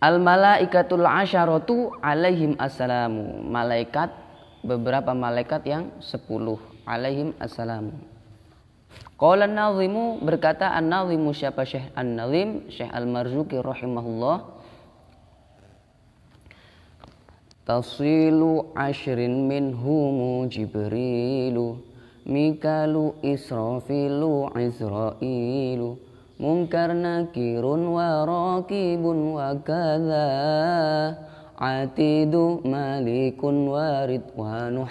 Al malaikatul Asharotu alaihim assalamu. Malaikat beberapa malaikat yang sepuluh alaihim assalam. Qala an-nazimu berkata an-nazimu siapa Syekh An-Nazim Syekh Al-Marzuki rahimahullah Tasilu ashrin minhumu Jibrilu Mikalu Israfilu Israilu Munkar nakirun wa rakibun wa kadha Atidu malikun wa ridwanu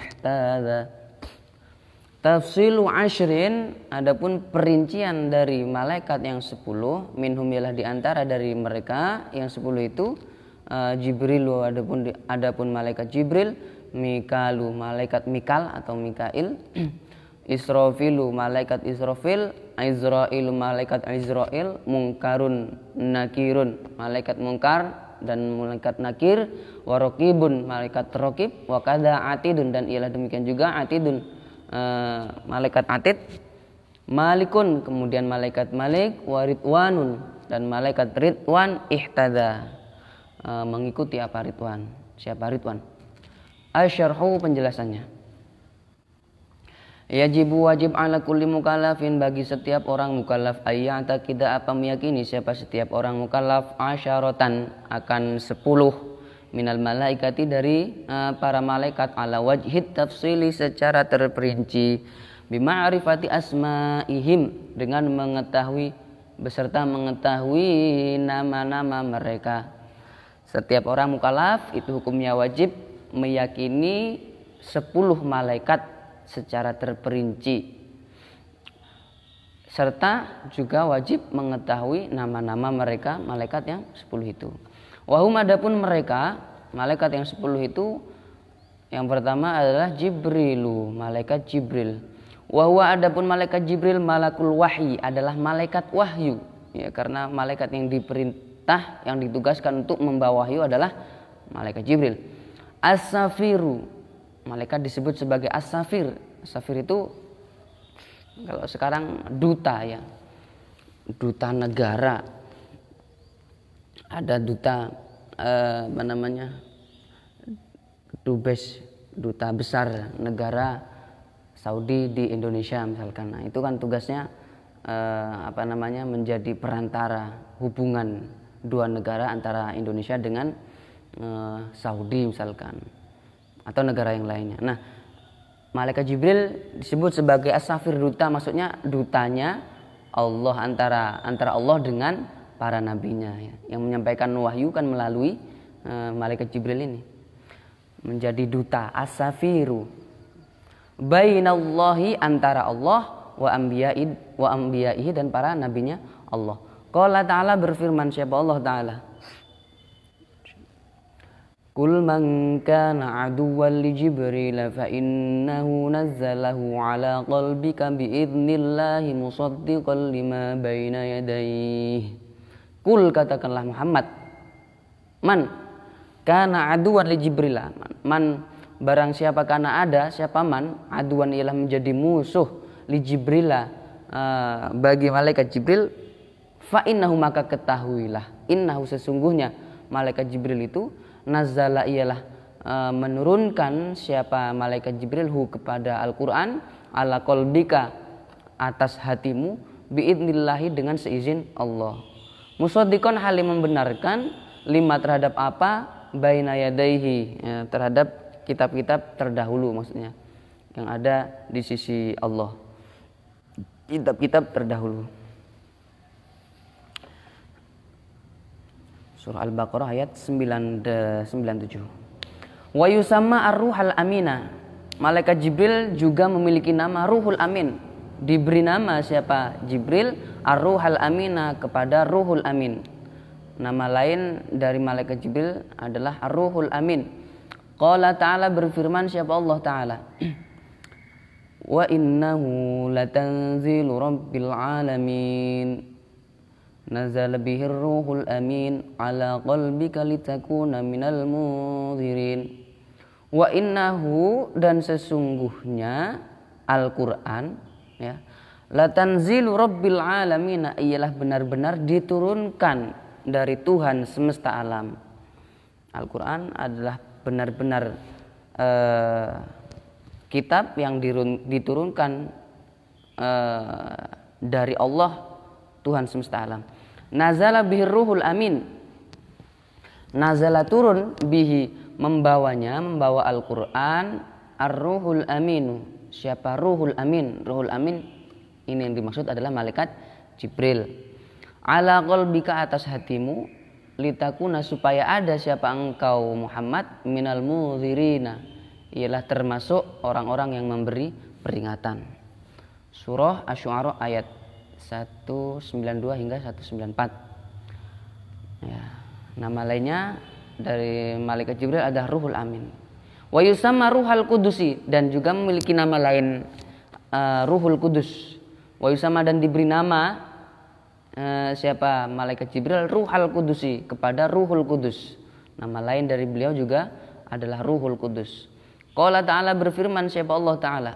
Tafsilu ashrin adapun perincian dari malaikat yang sepuluh minhum diantara dari mereka yang sepuluh itu uh, Jibril adapun adapun malaikat Jibril Mikalu malaikat Mikal atau Mikail Israfilu malaikat Israfil Izrailu malaikat Izrail Mungkarun Nakirun malaikat Mungkar dan malaikat nakir warokibun malaikat rokib wakada atidun dan ialah demikian juga atidun Eh, malaikat atid malikun kemudian malaikat malik waridwanun dan malaikat ridwan ihtada e, mengikuti apa ridwan siapa ridwan asyarhu penjelasannya Yajibu wajib ala kulli mukallafin bagi setiap orang mukallaf ayyata kita apa meyakini siapa setiap orang mukallaf asyaratan akan sepuluh minal malaikati dari uh, para malaikat ala wajhid tafsili secara terperinci bima bima'rifati asma'ihim dengan mengetahui beserta mengetahui nama-nama mereka setiap orang mukalaf itu hukumnya wajib meyakini sepuluh malaikat secara terperinci serta juga wajib mengetahui nama-nama mereka malaikat yang sepuluh itu. Wahum adapun mereka, malaikat yang sepuluh itu yang pertama adalah Jibrilu, malaikat Jibril. Wahwa adapun malaikat Jibril malakul wahyi adalah malaikat wahyu. Ya, karena malaikat yang diperintah, yang ditugaskan untuk membawa wahyu adalah malaikat Jibril. as malaikat disebut sebagai as Asafir itu kalau sekarang duta ya. Duta negara ada duta eh, apa namanya dubes duta besar negara Saudi di Indonesia misalkan nah itu kan tugasnya eh, apa namanya menjadi perantara hubungan dua negara antara Indonesia dengan eh, Saudi misalkan atau negara yang lainnya nah Malaikat Jibril disebut sebagai asafir duta maksudnya dutanya Allah antara antara Allah dengan para nabinya ya. yang menyampaikan wahyu kan melalui uh, malaikat Jibril ini menjadi duta asafiru bainallahi antara Allah wa anbiya'i wa anbiya'i dan para nabinya Allah. Qala ta'ala berfirman siapa Allah taala? Kul man kana aduwwan li Jibril fa innahu nazzalahu ala qalbika bi idznillah musaddiqan lima baina yadayhi Kul katakanlah Muhammad. Man karena aduan li Jibril. Man, man barang siapa karena ada siapa man aduan ialah menjadi musuh li Jibril uh, bagi malaikat Jibril fa innahu maka ketahuilah innahu sesungguhnya malaikat Jibril itu nazala ialah ah, menurunkan siapa malaikat Jibril hu kepada Al-Qur'an ala kolbika atas hatimu biidnillahi dengan seizin Allah Musodikon halim membenarkan lima terhadap apa bainayadaihi ya, terhadap kitab-kitab terdahulu maksudnya yang ada di sisi Allah kitab-kitab terdahulu Surah Al-Baqarah ayat 97 Wa yusamma ar-ruhal amina Malaikat Jibril juga memiliki nama Ruhul Amin Diberi nama siapa? Jibril Ar-Ruhal Amina kepada Ruhul Amin. Nama lain dari malaikat Jibril adalah Ar-Ruhul Amin. Qala ta'ala berfirman siapa Allah taala? Wa innahu latanzilu rabbil alamin. Nazal bihi ruhul amin ala qalbika litakuna minal mudhirin. Wa innahu dan sesungguhnya Al-Qur'an ya Latanzilu rabbil alamina ialah benar-benar diturunkan dari Tuhan semesta alam. Al-Quran adalah benar-benar eh, kitab yang diturunkan eh, dari Allah Tuhan semesta alam. Nazala bihi ruhul amin. Nazala turun bihi membawanya, membawa Al-Quran ar-ruhul aminu. Siapa ruhul amin? Ruhul amin ini yang dimaksud adalah malaikat Jibril. Ala qalbika atas hatimu litakuna supaya ada siapa engkau Muhammad minal muzirina ialah termasuk orang-orang yang memberi peringatan. Surah asy ayat 192 hingga 194. Ya. Nama lainnya dari malaikat Jibril adalah Ruhul Amin. Wa yusamma Ruhul Qudusi dan juga memiliki nama lain uh, Ruhul Kudus wa yusama dan diberi nama eh, siapa malaikat Jibril Ruhul Kudusi kepada Ruhul Kudus. Nama lain dari beliau juga adalah Ruhul Kudus. Qala ta'ala berfirman siapa Allah taala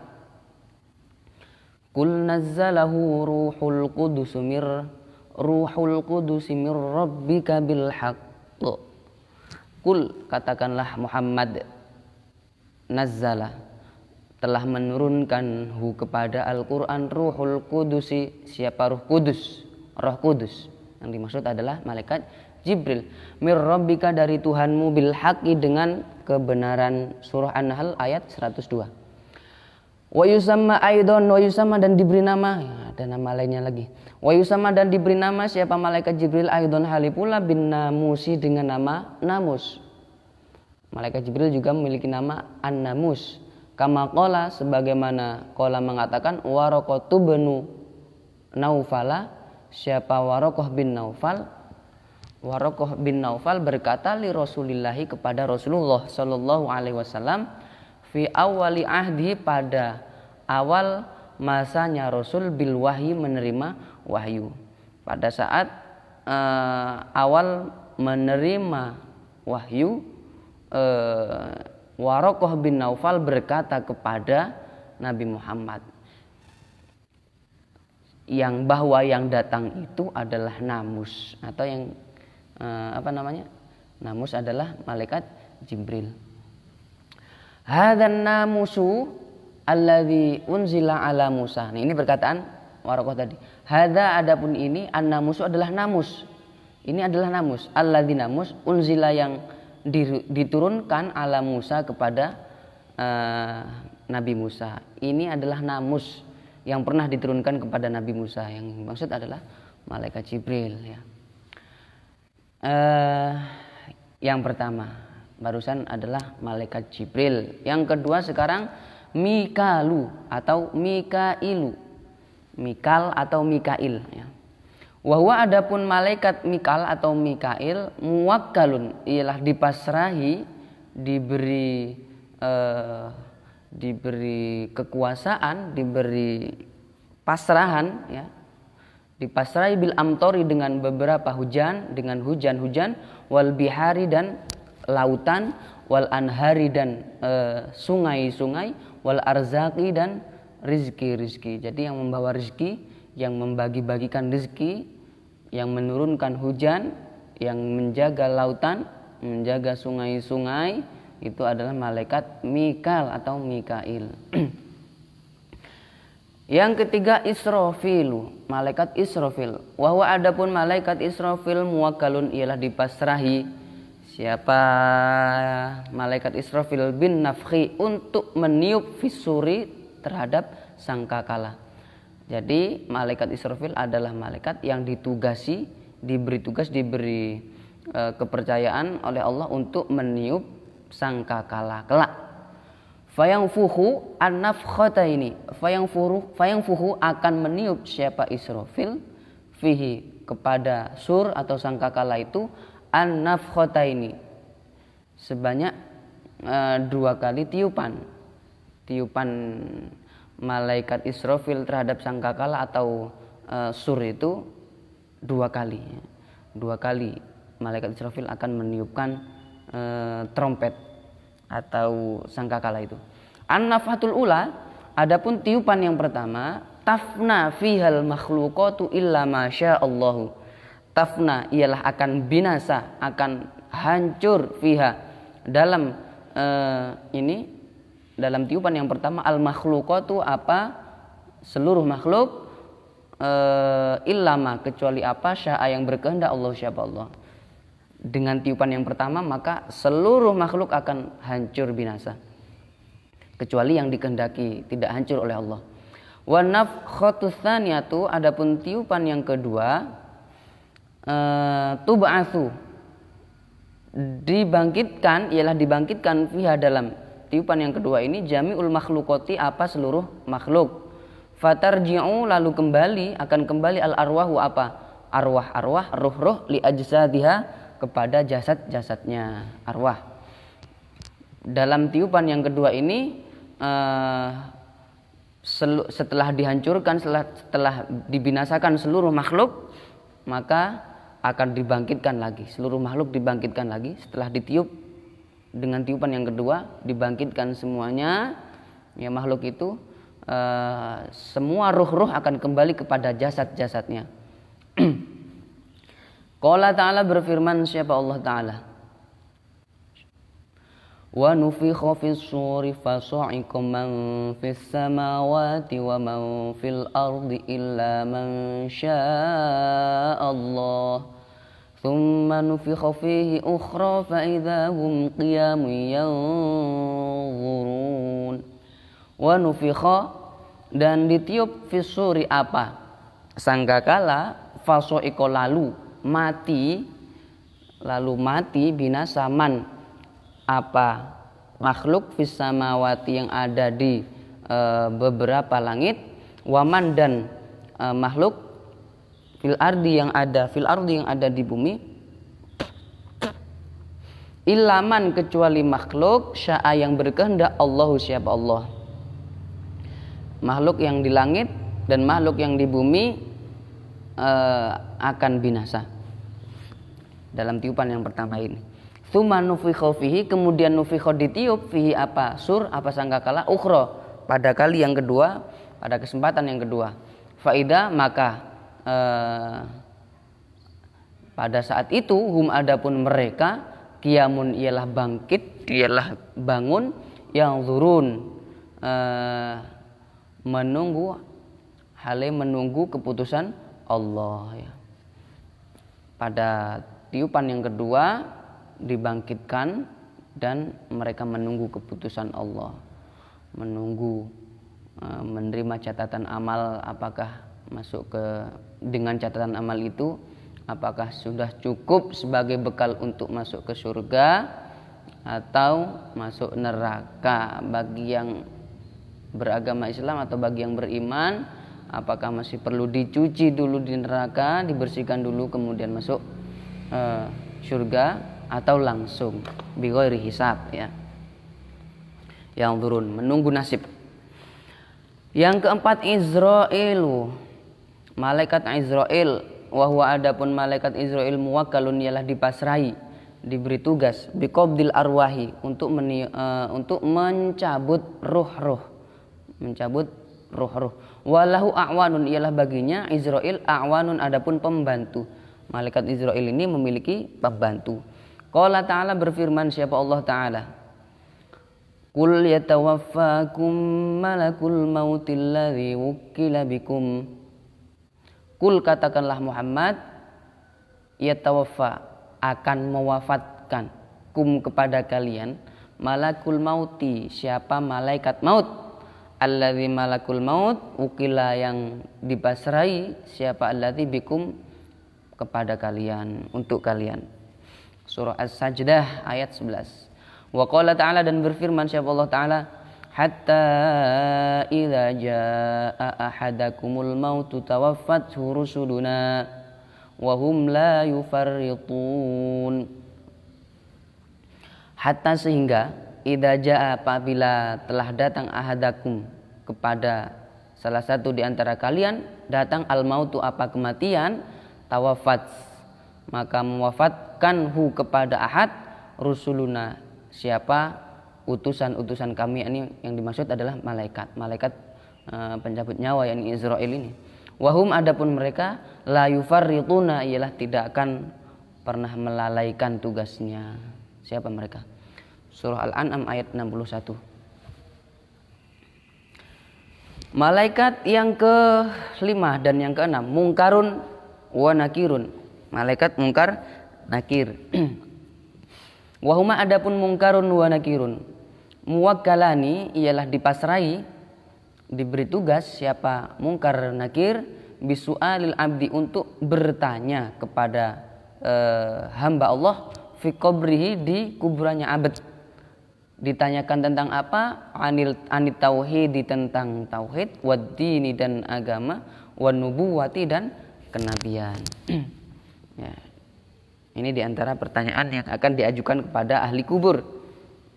Kul nazzalahu ruhul kudus mir ruhul kudus mir rabbika bil Kul katakanlah Muhammad Nazzalah telah menurunkan hu kepada Al-Quran Ruhul Kudusi siapa Ruh Kudus Roh Kudus yang dimaksud adalah malaikat Jibril mir rabbika dari Tuhanmu bil haqi dengan kebenaran surah An-Nahl ayat 102 wa yusamma aidon wa yusamma dan diberi nama ya, ada nama lainnya lagi wa yusamma dan diberi nama siapa malaikat Jibril aidon halipula bin namusi dengan nama namus malaikat Jibril juga memiliki nama an-namus Kama kola sebagaimana kola mengatakan warokotu benu naufala siapa warokoh bin naufal warokoh bin naufal berkata li rasulillahi kepada rasulullah shallallahu alaihi wasallam fi awali ahdi pada awal masanya rasul bil wahyu menerima wahyu pada saat uh, awal menerima wahyu uh, Warokoh bin Naufal berkata kepada Nabi Muhammad yang bahwa yang datang itu adalah namus atau yang eh, apa namanya namus adalah malaikat Jibril. Hadan namusu alladhi unzila ala Musa. Nah, ini perkataan Warokoh tadi. Hada adapun ini an namusu adalah namus. Ini adalah namus. Alladhi namus unzila yang diturunkan ala Musa kepada uh, Nabi Musa. Ini adalah namus yang pernah diturunkan kepada Nabi Musa yang maksud adalah malaikat Jibril ya. Uh, yang pertama barusan adalah malaikat Jibril. Yang kedua sekarang Mikalu atau Mikailu. Mikal atau Mikail ya. Wahwa adapun malaikat Mikal atau Mikail muwakkalun ialah dipasrahi diberi eh, diberi kekuasaan, diberi pasrahan ya. Dipasrahi bil amtori dengan beberapa hujan, dengan hujan-hujan wal bihari dan lautan, wal anhari dan eh, sungai-sungai, wal arzaki dan rizki-rizki. Jadi yang membawa rizki, yang membagi-bagikan rizki yang menurunkan hujan, yang menjaga lautan, menjaga sungai-sungai itu adalah malaikat Mikal atau Mikail. Yang ketiga Israfil, malaikat Israfil. Wahwa adapun malaikat Israfil muwakalun ialah dipasrahi siapa malaikat Israfil bin Nafhi untuk meniup fisuri terhadap sangkakala. Jadi malaikat Israfil adalah malaikat yang ditugasi, diberi tugas, diberi e, kepercayaan oleh Allah untuk meniup sangkakala kelak. Fayang fuhu anafkhata ini, fayang fuhu, fayang fuhu akan meniup siapa Israfil fihi kepada sur atau sangkakala itu anaf anafkhata ini sebanyak e, dua kali tiupan, tiupan malaikat Israfil terhadap sangkakala atau e, sur itu dua kali dua kali malaikat Israfil akan meniupkan e, trompet atau sangkakala itu an-nafatul ula adapun tiupan yang pertama tafna fihal makhluqatu illa masya Allahu, tafna ialah akan binasa akan hancur fiha dalam e, ini dalam tiupan yang pertama al makhlukatu apa seluruh makhluk e, eh, ilama kecuali apa sya'a yang berkehendak Allah siapa Allah dengan tiupan yang pertama maka seluruh makhluk akan hancur binasa kecuali yang dikehendaki tidak hancur oleh Allah wa nafkhatu adapun tiupan yang kedua e, tub'atsu dibangkitkan ialah dibangkitkan fiha dalam tiupan yang kedua ini jami'ul makhlukoti apa seluruh makhluk fatarji'u lalu kembali akan kembali al arwahu apa arwah-arwah ruh-ruh li ajsadiha kepada jasad-jasadnya arwah dalam tiupan yang kedua ini eh, setelah dihancurkan setelah, setelah dibinasakan seluruh makhluk maka akan dibangkitkan lagi seluruh makhluk dibangkitkan lagi setelah ditiup dengan tiupan yang kedua dibangkitkan semuanya ya makhluk itu e, semua ruh-ruh akan kembali kepada jasad-jasadnya. Qala ta'ala berfirman siapa Allah ta'ala Wa nufikha fis suri fasu'ikum man fis samawati wa man fil ardi illa man syaa Allah ثم نفخ فيه أخرى فإذا هم قيام ينظرون ونفخ dan ditiup fisuri apa sangkakala fasoiko lalu mati lalu mati binasa man apa makhluk fisamawati yang ada di e, beberapa langit waman dan e, makhluk fil ardi yang ada fil ardi yang ada di bumi ilaman kecuali makhluk sya'a yang berkehendak Allah siapa Allah makhluk yang di langit dan makhluk yang di bumi uh, akan binasa dalam tiupan yang pertama ini Suma nufikho fihi kemudian nufikho ditiup fihi apa sur apa sangkakala ukhro pada kali yang kedua pada kesempatan yang kedua faida maka Eh, pada saat itu hum adapun mereka kiamun ialah bangkit ialah bangun yang turun e, eh, menunggu hale menunggu keputusan Allah ya. Pada tiupan yang kedua dibangkitkan dan mereka menunggu keputusan Allah. Menunggu eh, menerima catatan amal apakah masuk ke dengan catatan amal itu apakah sudah cukup sebagai bekal untuk masuk ke surga atau masuk neraka bagi yang beragama Islam atau bagi yang beriman apakah masih perlu dicuci dulu di neraka dibersihkan dulu kemudian masuk e, surga atau langsung bighairi hisab ya yang turun menunggu nasib yang keempat Israelu malaikat Israel wahwa adapun malaikat Israel muwakalun ialah dipasrai, diberi tugas biqabdil arwahi untuk meni, uh, untuk mencabut ruh-ruh mencabut ruh-ruh walahu awanun ialah baginya Israel awanun adapun pembantu malaikat Israel ini memiliki pembantu qala ta'ala berfirman siapa Allah taala Kul yatawaffakum malakul mautil ladzi wukkila bikum Kul katakanlah Muhammad ia ya tawafa akan mewafatkan kum kepada kalian malakul mauti siapa malaikat maut alladzi malakul maut ukila yang dipasrai siapa alladzi bikum kepada kalian untuk kalian surah as-sajdah ayat 11 wa qala ta'ala dan berfirman siapa Allah taala hatta idza jaa ahadakumul mautu tawaffathu rusuluna wa hum la yufarritun hatta sehingga ida jaa apabila telah datang ahadakum kepada salah satu di antara kalian datang al mautu apa kematian tawafat maka mewafatkan hu kepada ahad rusuluna siapa utusan-utusan kami ini yang dimaksud adalah malaikat malaikat uh, pencabut nyawa yang Israel ini wahum adapun mereka la yufarrituna ialah tidak akan pernah melalaikan tugasnya siapa mereka surah al-an'am ayat 61 malaikat yang ke lima dan yang keenam mungkarun wa nakirun malaikat mungkar nakir Wahuma adapun mungkarun wa nakirun muwakkalani ialah dipasrai diberi tugas siapa mungkar nakir bisualil abdi untuk bertanya kepada e, hamba Allah fi qabrihi di kuburannya abad ditanyakan tentang apa anil anit tauhid tentang tauhid wadini dan agama nubuwati dan kenabian ya. ini diantara pertanyaan yang akan diajukan kepada ahli kubur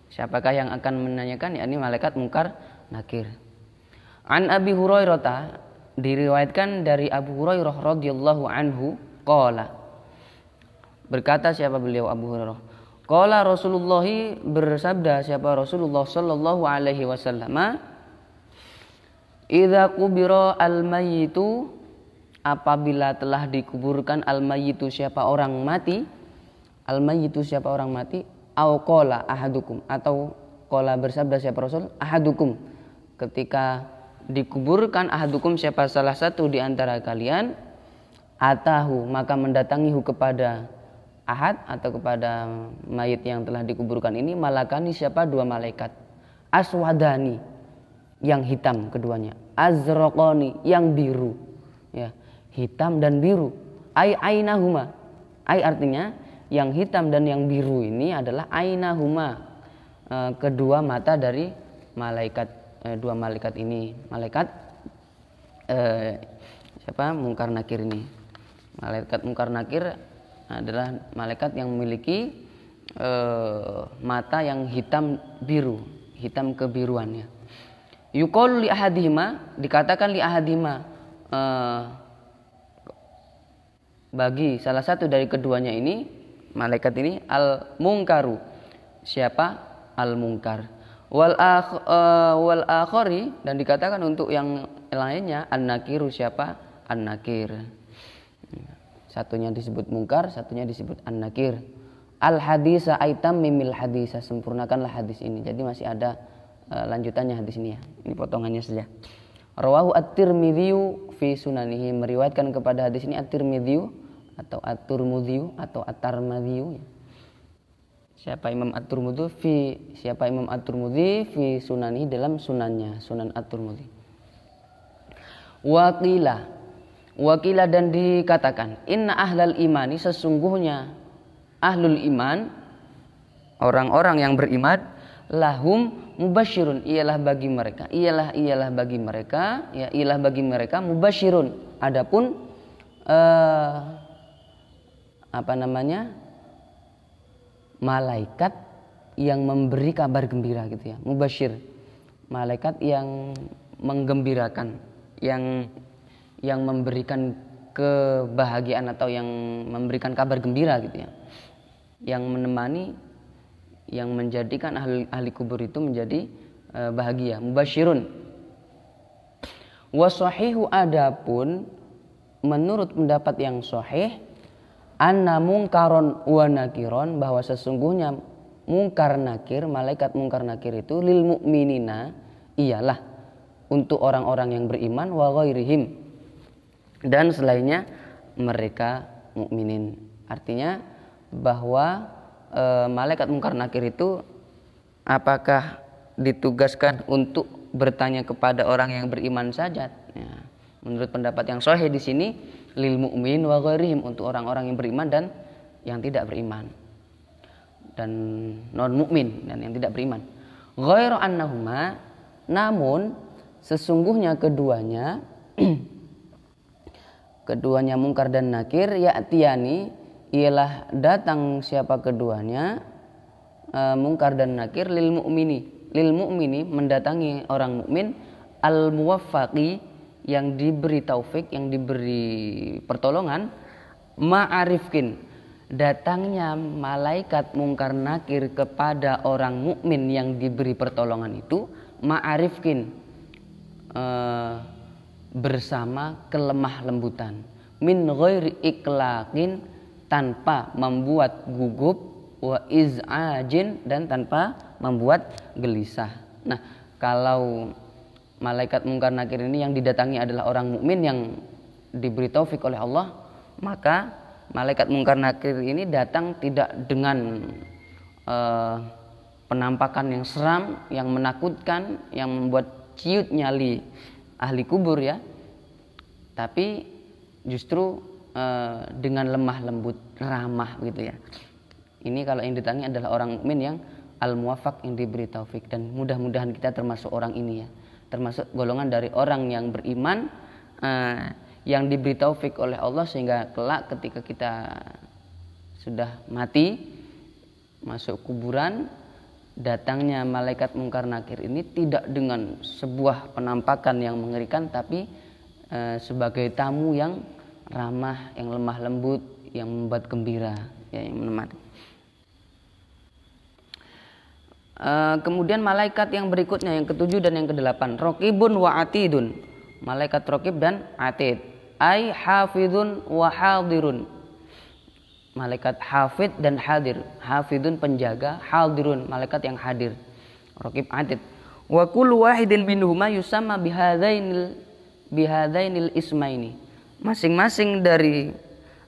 Siapakah yang akan menanyakan? Ya, ini malaikat mungkar nakir. An Abi Hurairah diriwayatkan dari Abu Hurairah radhiyallahu anhu qala Berkata siapa beliau Abu Hurairah? Qala Rasulullah bersabda siapa Rasulullah sallallahu alaihi wasallam Idza kubira al mayitu apabila telah dikuburkan al mayitu siapa orang mati al mayitu siapa orang mati au ahadukum atau kola bersabda siapa Rasul ahadukum ketika dikuburkan ahadukum siapa salah satu di antara kalian atahu maka mendatangihu kepada ahad atau kepada mayit yang telah dikuburkan ini malakani siapa dua malaikat aswadani yang hitam keduanya azrokoni yang biru ya hitam dan biru ai ainahuma ai artinya yang hitam dan yang biru ini adalah aina huma e, kedua mata dari malaikat e, dua malaikat ini malaikat eh, siapa mungkar nakir ini malaikat mungkar nakir adalah malaikat yang memiliki eh, mata yang hitam biru hitam kebiruannya yukol li ahadima dikatakan li ahadima eh, bagi salah satu dari keduanya ini malaikat ini al mungkaru siapa al mungkar wal akh, uh, wal akhori dan dikatakan untuk yang lainnya an nakiru siapa an nakir satunya disebut mungkar satunya disebut an nakir al hadisa aitam mimil hadisa sempurnakanlah hadis ini jadi masih ada uh, lanjutannya hadis ini ya ini potongannya saja rawahu at midiu fi sunanihi meriwayatkan kepada hadis ini at midiu atau At-Turmudzi atau at ya. Siapa Imam At-Turmudzi fi siapa Imam At-Turmudzi fi sunani dalam sunannya, Sunan At-Turmudzi. Waqila wakilah dan dikatakan inna ahlal imani sesungguhnya ahlul iman orang-orang yang beriman lahum mubasyirun ialah bagi mereka ialah ialah bagi mereka ya ialah bagi mereka mubasyirun adapun uh, apa namanya malaikat yang memberi kabar gembira gitu ya mubashir malaikat yang menggembirakan yang yang memberikan kebahagiaan atau yang memberikan kabar gembira gitu ya yang menemani yang menjadikan ahli, ahli kubur itu menjadi uh, bahagia mubashirun wasohihu adapun menurut pendapat yang sahih anna mungkaron wa nakiron bahwa sesungguhnya mungkar nakir malaikat mungkar nakir itu lil mukminina ialah untuk orang-orang yang beriman wa ghairihim dan selainnya mereka mukminin artinya bahwa e, malaikat mungkar nakir itu apakah ditugaskan untuk bertanya kepada orang yang beriman saja ya, menurut pendapat yang sahih di sini lil mu'min wa ghairihim untuk orang-orang yang beriman dan yang tidak beriman dan non mukmin dan yang tidak beriman. Ghairu annahuma namun sesungguhnya keduanya keduanya mungkar dan nakir ya'tiyani ialah datang siapa keduanya eh, mungkar dan nakir lil mukmini lil mukmini mendatangi orang mukmin al muwaffaqi yang diberi taufik, yang diberi pertolongan, ma'arifkin, datangnya malaikat mungkar nakir kepada orang mukmin yang diberi pertolongan itu, ma'arifkin, e, bersama kelemah lembutan, min ghairi iklakin, tanpa membuat gugup, wa iz'ajin, dan tanpa membuat gelisah. Nah, kalau malaikat mungkar nakir ini yang didatangi adalah orang mukmin yang diberi taufik oleh Allah, maka malaikat mungkar nakir ini datang tidak dengan uh, penampakan yang seram, yang menakutkan, yang membuat ciut nyali ahli kubur ya. Tapi justru uh, dengan lemah lembut, ramah gitu ya. Ini kalau yang ditanya adalah orang mukmin yang al muwafaq yang diberi taufik dan mudah-mudahan kita termasuk orang ini ya termasuk golongan dari orang yang beriman eh, yang diberi taufik oleh Allah sehingga kelak ketika kita sudah mati masuk kuburan datangnya malaikat mungkar nakir ini tidak dengan sebuah penampakan yang mengerikan tapi eh, sebagai tamu yang ramah, yang lemah lembut, yang membuat gembira, ya, yang menemani. Eh, kemudian malaikat yang berikutnya yang ketujuh dan yang kedelapan rokibun wa atidun malaikat rokib dan atid ay hafidun wa hadirun malaikat hafid dan hadir hafidun penjaga hadirun malaikat yang hadir rokib atid wa kullu wahidin minhuma yusama bihadainil bihadainil ismaini masing-masing dari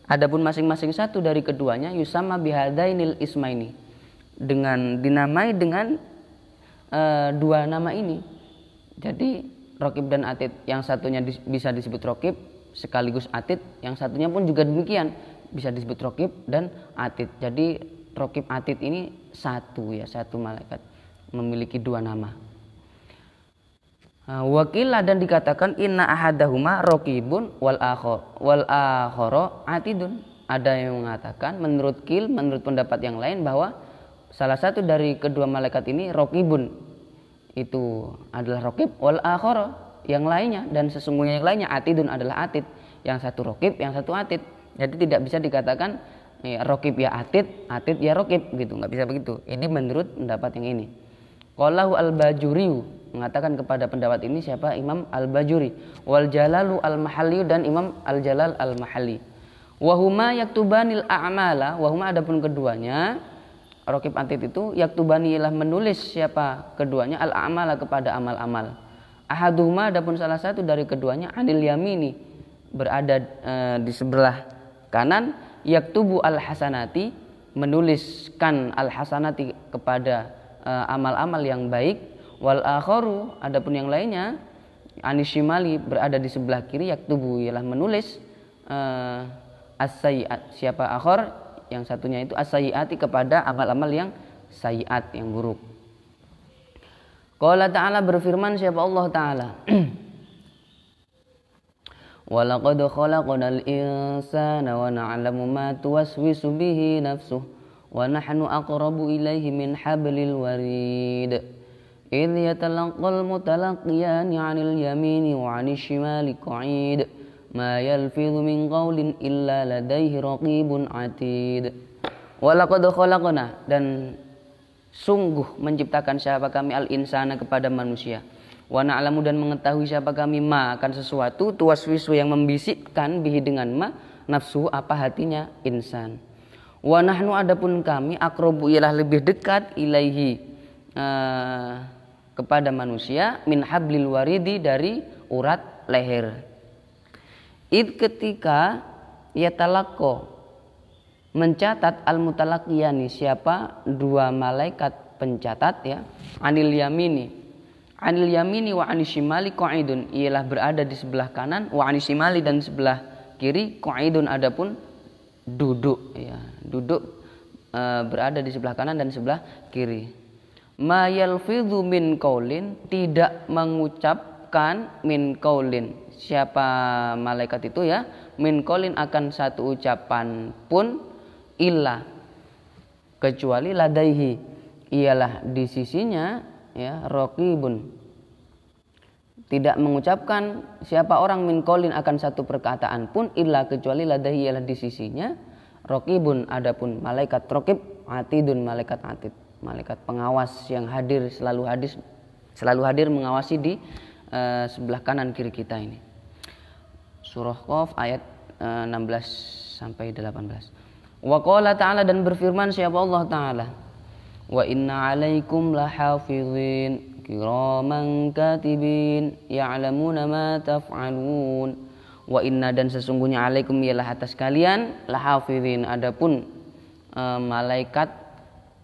adapun masing-masing satu dari keduanya yusama bihadainil ismaini dengan dinamai dengan e, dua nama ini. Jadi Rokib dan Atid, yang satunya dis, bisa disebut Rokib sekaligus Atid, yang satunya pun juga demikian bisa disebut Rokib dan Atid. Jadi Rokib Atid ini satu ya satu malaikat memiliki dua nama. Eh, Wakilah dan dikatakan inna ahadahuma rokibun wal akhor wal akhoro atidun. Ada yang mengatakan menurut kil menurut pendapat yang lain bahwa salah satu dari kedua malaikat ini rokibun itu adalah rokib wal akhor yang lainnya dan sesungguhnya yang lainnya atidun adalah atid yang satu rokib yang satu atid jadi tidak bisa dikatakan ya, rokib ya atid atid ya rokib gitu nggak bisa begitu ini menurut pendapat yang ini kalau al-Bajuriu mengatakan kepada pendapat ini siapa Imam al-Bajuri wal Jalalu al-Mahalli dan Imam al-Jalal al mahali wahuma yaktubanil a'mala wahuma adapun keduanya Rokib Atid itu yaktubani ialah menulis siapa keduanya al amala kepada amal-amal. ada adapun salah satu dari keduanya anil yamini berada e, di sebelah kanan yaktubu al hasanati menuliskan al hasanati kepada eh, amal-amal yang baik wal ada adapun yang lainnya anishimali berada di sebelah kiri yaktubu ialah menulis e, eh, as siapa akhor yang satunya itu asayiati kepada amal-amal yang sayiat yang buruk. Qala ta'ala berfirman siapa Allah ta'ala Walaqad khalaqnal insana wa na'lamu ma tuwaswisu bihi nafsuhu wa nahnu aqrabu ilaihi min hablil warid idh yatalaqqal mutalaqqiyan 'anil yamini wa 'anil shimali qa'id ما يلفظ من قول إلا لديه رقيب atid ولقد خلقنا dan sungguh menciptakan siapa kami al insana kepada manusia wa na'lamu dan mengetahui siapa kami ma akan sesuatu tuaswisu yang membisikkan bihi dengan ma nafsu apa hatinya insan wa nahnu adapun kami akrobu ialah lebih dekat ilaihi uh, kepada manusia min hablil waridi dari urat leher Id ketika yatalako mencatat al mutalakiyani siapa dua malaikat pencatat ya anil yamini anil yamini wa anishimali qaidun ialah berada di sebelah kanan wa anishimali dan sebelah kiri qaidun adapun duduk ya duduk e, berada di sebelah kanan dan sebelah kiri mayalfidhu min kaulin tidak mengucapkan min kaulin siapa malaikat itu ya min kolin akan satu ucapan pun ilah kecuali ladaihi ialah di sisinya ya rokibun tidak mengucapkan siapa orang min kolin akan satu perkataan pun ilah kecuali ladaihi ialah di sisinya rokibun adapun malaikat rokib atidun malaikat atid malaikat pengawas yang hadir selalu hadis selalu hadir mengawasi di uh, sebelah kanan kiri kita ini. Surah Qaf ayat uh, eh, 16 sampai 18. Wa qala ta'ala dan berfirman siapa Allah taala? Wa inna 'alaikum lahafizin kiraman katibin ya'lamuna ma taf'alun. Wa inna dan sesungguhnya 'alaikum ialah atas kalian lahafizin adapun uh, malaikat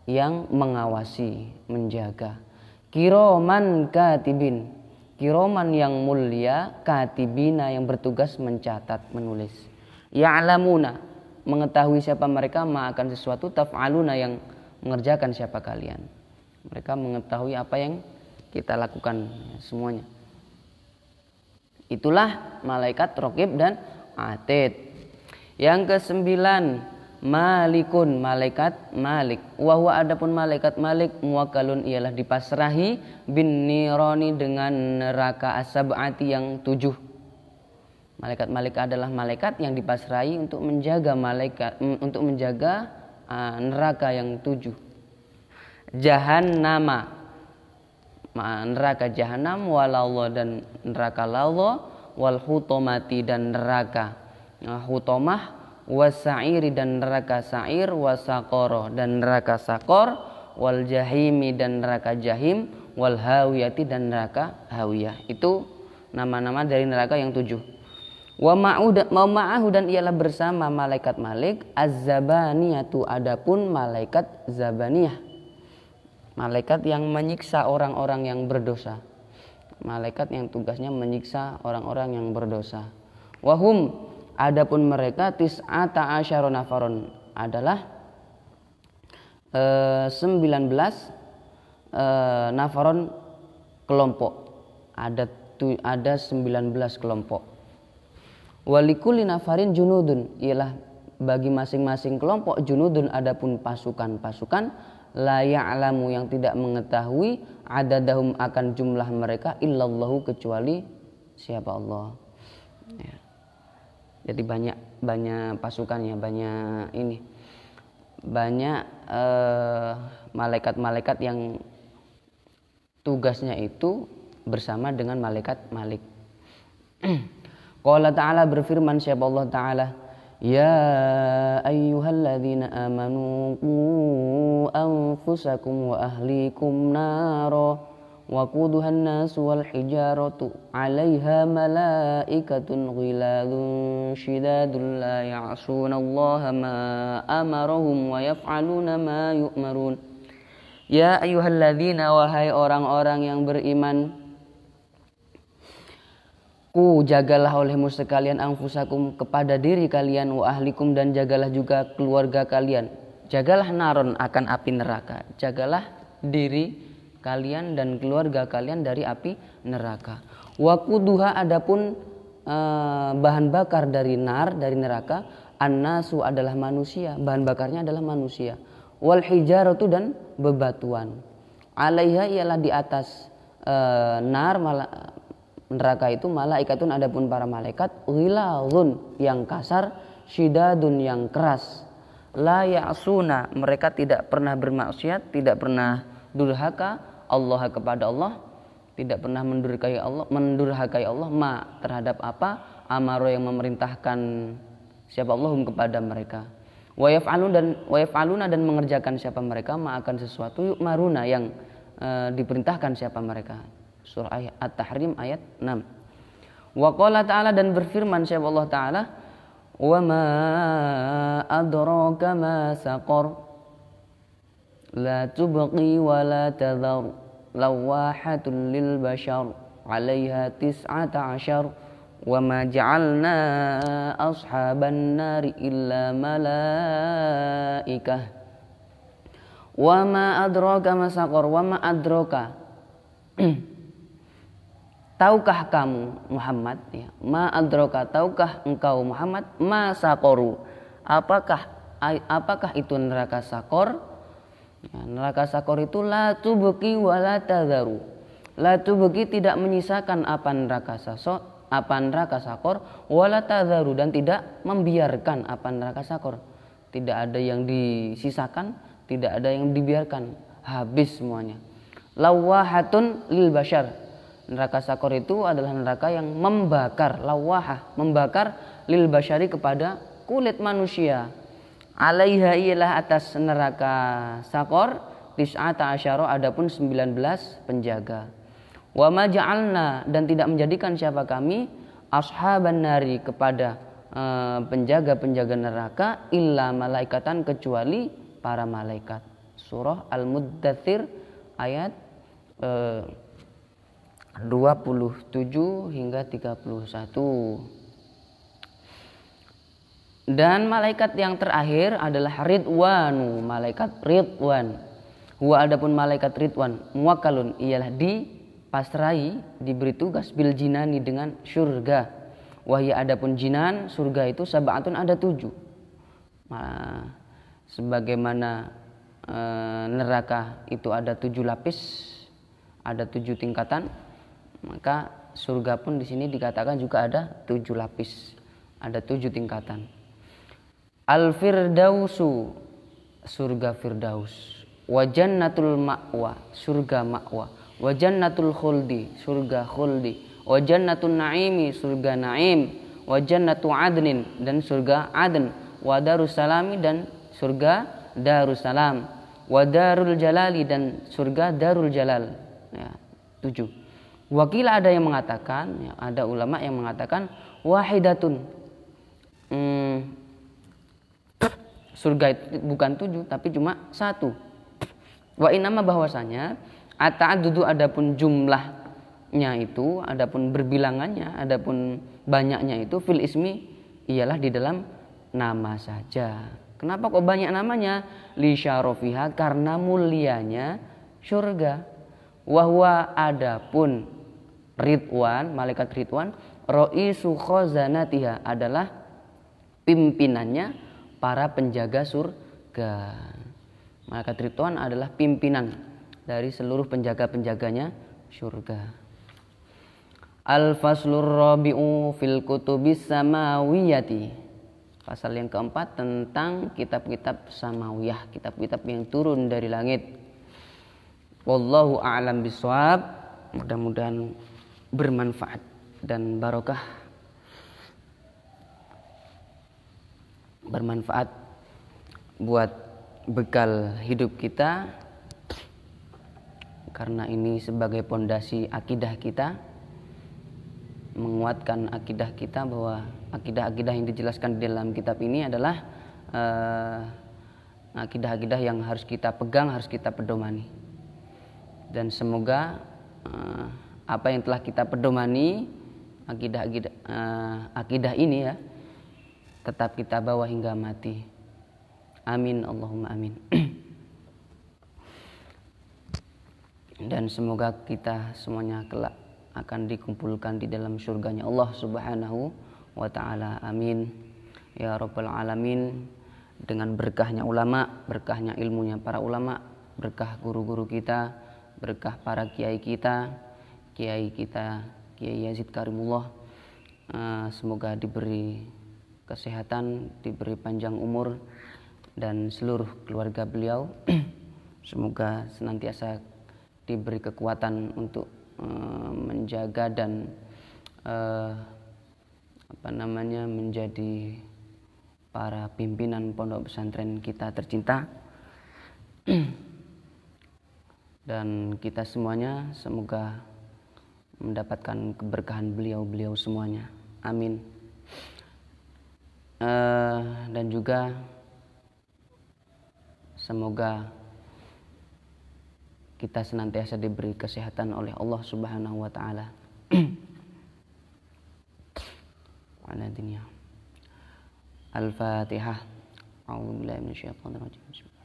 yang mengawasi, menjaga. Kiroman katibin kiroman yang mulia katibina yang bertugas mencatat menulis ya'lamuna mengetahui siapa mereka ma akan sesuatu taf'aluna yang mengerjakan siapa kalian mereka mengetahui apa yang kita lakukan semuanya itulah malaikat rokib dan atid yang kesembilan malikun malaikat malik wahwa adapun malaikat malik muakalun ialah dipasrahi bin nironi dengan neraka asabati yang tujuh malaikat malik adalah malaikat yang dipasrahi untuk menjaga malaikat mm, untuk menjaga ah, neraka yang tujuh jahan nama neraka jahanam walallah dan neraka lallah wal hutomati dan neraka ah, hutomah wasairi dan neraka sair wasakoro dan neraka sakor wal jahimi dan neraka jahim wal hawiyati dan neraka hawiyah itu nama-nama dari neraka yang tujuh wa ma'ahu dan ialah bersama malaikat malik az-zabaniyatu adapun malaikat zabaniyah malaikat yang menyiksa orang-orang yang berdosa malaikat yang tugasnya menyiksa orang-orang yang berdosa wahum Adapun mereka tis'ata asyara nafaron adalah e, 19 e, nafaron kelompok. Ada tu, ada 19 kelompok. Walikuli nafarin junudun ialah bagi masing-masing kelompok junudun adapun pasukan-pasukan layak alamu yang tidak mengetahui adadahum akan jumlah mereka illallahu kecuali siapa Allah jadi banyak banyak pasukan ya banyak ini banyak eh, malaikat-malaikat uh, yang tugasnya itu bersama dengan malaikat Malik. Qala ta'ala berfirman siapa Allah ta'ala Ya ayyuhalladzina amanu qu anfusakum wa ahlikum naro وقودها الناس والحجارة عليها ملائكة غلال شداد لا يعصون الله ما أمرهم ويفعلون ما يؤمرون يا أيها الذين وهاي orang-orang yang beriman Ku jagalah olehmu sekalian angfusakum kepada diri kalian wa ahlikum dan jagalah juga keluarga kalian. Jagalah naron akan api neraka. Jagalah diri kalian kalian dan keluarga kalian dari api neraka. duha adapun pun eh, bahan bakar dari nar dari neraka annasu adalah manusia, bahan bakarnya adalah manusia. Wal itu dan bebatuan. Alaiha ialah di atas eh, nar mala, neraka itu malaikatun adapun para malaikat ghilalun yang kasar, syidadun yang keras. La ya'suna mereka tidak pernah bermaksiat, tidak pernah durhaka Allah kepada Allah tidak pernah mendurhakai Allah mendurhakai Allah ma terhadap apa amaro yang memerintahkan siapa Allahum kepada mereka wa yaf'alun dan wa dan mengerjakan siapa mereka ma akan sesuatu yuk maruna yang e, diperintahkan siapa mereka surah at-tahrim ayat 6 wa ta'ala dan berfirman siapa Allah taala wa ma adraka ma saqar لا تبقي ولا تذر لواحة للبشر عليها تسعة عشر وما جعلنا أصحاب النار إلا ملائكة وما أدراك ما سقر وما أدراك Tahukah kamu Muhammad ya, ma adraka tahukah engkau Muhammad ma saqaru? apakah apakah itu neraka sakor Ya, neraka sakor itu la tubqi wa la La tidak menyisakan apa neraka sakor, apa neraka sakor wala tadharu dan tidak membiarkan apa neraka sakor. Tidak ada yang disisakan, tidak ada yang dibiarkan. Habis semuanya. Lawahatun lil bashar. Neraka sakor itu adalah neraka yang membakar, lawahah, membakar lil bashari kepada kulit manusia alaiha ialah atas neraka sakor tis'ata asyara adapun 19 penjaga wa ma dan tidak menjadikan siapa kami ashaban nari kepada eh, penjaga-penjaga neraka illa malaikatan kecuali para malaikat surah al-muddathir ayat eh, uh, 27 hingga 31 dan malaikat yang terakhir adalah Ridwanu, malaikat Ridwan. Huwa adapun malaikat Ridwan, kalun ialah di pasrai diberi tugas bil jinani dengan surga. Wahya adapun jinan, surga itu sabatun ada tujuh. Nah, sebagaimana e, neraka itu ada tujuh lapis, ada tujuh tingkatan, maka surga pun di sini dikatakan juga ada tujuh lapis, ada tujuh tingkatan al firdausu surga firdaus wa jannatul ma'wa surga ma'wa wa jannatul khuldi surga khuldi wa jannatun na'imi surga na'im wa jannatu adnin dan surga adn wa darussalami dan surga darussalam wa darul jalali dan surga darul jalal ya, tujuh wakil ada yang mengatakan ya, ada ulama yang mengatakan wahidatun hmm, surga itu bukan tujuh tapi cuma satu wa inama bahwasanya ata'adudu adapun jumlahnya itu adapun berbilangannya adapun banyaknya itu fil ismi ialah di dalam nama saja kenapa kok banyak namanya li syarofiha karena mulianya surga wahwa adapun ridwan malaikat ridwan roisu khazanatiha adalah pimpinannya para penjaga surga. Maka Ridwan adalah pimpinan dari seluruh penjaga-penjaganya surga. Al-faslur rabi'u fil kutubis samawiyati. Pasal yang keempat tentang kitab-kitab samawiyah, kitab-kitab yang turun dari langit. Wallahu a'lam bishawab. Mudah-mudahan bermanfaat dan barokah bermanfaat buat bekal hidup kita karena ini sebagai pondasi akidah kita menguatkan akidah kita bahwa akidah-akidah yang dijelaskan di dalam kitab ini adalah eh, akidah-akidah yang harus kita pegang, harus kita pedomani. Dan semoga uh, apa yang telah kita pedomani akidah akidah, eh, uh, akidah ini ya tetap kita bawa hingga mati. Amin Allahumma amin. Dan semoga kita semuanya kelak akan dikumpulkan di dalam surganya Allah Subhanahu wa taala. Amin. Ya rabbal alamin. Dengan berkahnya ulama, berkahnya ilmunya para ulama, berkah guru-guru kita, berkah para kiai kita, kiai kita Kiai Yazid Karimullah. Eh, semoga diberi kesehatan, diberi panjang umur dan seluruh keluarga beliau. Semoga senantiasa diberi kekuatan untuk eh, menjaga dan eh, apa namanya menjadi para pimpinan pondok pesantren kita tercinta. dan kita semuanya semoga mendapatkan keberkahan beliau-beliau semuanya. Amin uh, dan juga semoga kita senantiasa diberi kesehatan oleh Allah Subhanahu wa taala. Al-Fatihah. A'udzu billahi minasyaitonir rajim.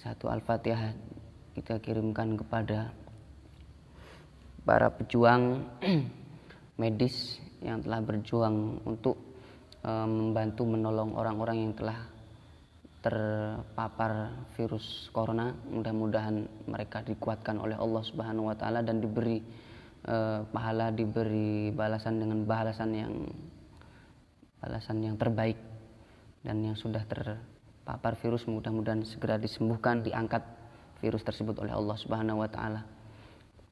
satu Al-Fatihah kita kirimkan kepada para pejuang medis yang telah berjuang untuk eh, membantu menolong orang-orang yang telah terpapar virus corona. Mudah-mudahan mereka dikuatkan oleh Allah Subhanahu wa taala dan diberi e, pahala, diberi balasan dengan balasan yang balasan yang terbaik dan yang sudah ter terpapar virus mudah-mudahan segera disembuhkan diangkat virus tersebut oleh Allah Subhanahu wa taala.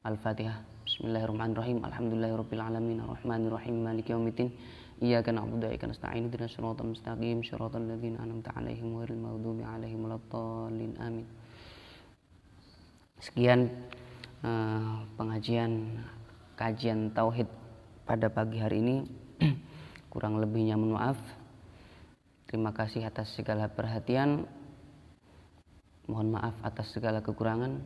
Al-Fatihah. Bismillahirrahmanirrahim. Alhamdulillahirabbil alamin. Arrahmanirrahim. Maliki yaumiddin. Iyyaka na'budu wa iyyaka nasta'in. Ihdinash siratal mustaqim. Siratal ladzina an'amta 'alaihim ghairil maghdubi 'alaihim waladdallin. Amin. Sekian uh, pengajian kajian tauhid pada pagi hari ini. Kurang lebihnya mohon maaf. Terima kasih atas segala perhatian. Mohon maaf atas segala kekurangan.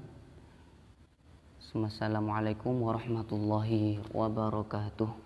Assalamualaikum warahmatullahi wabarakatuh.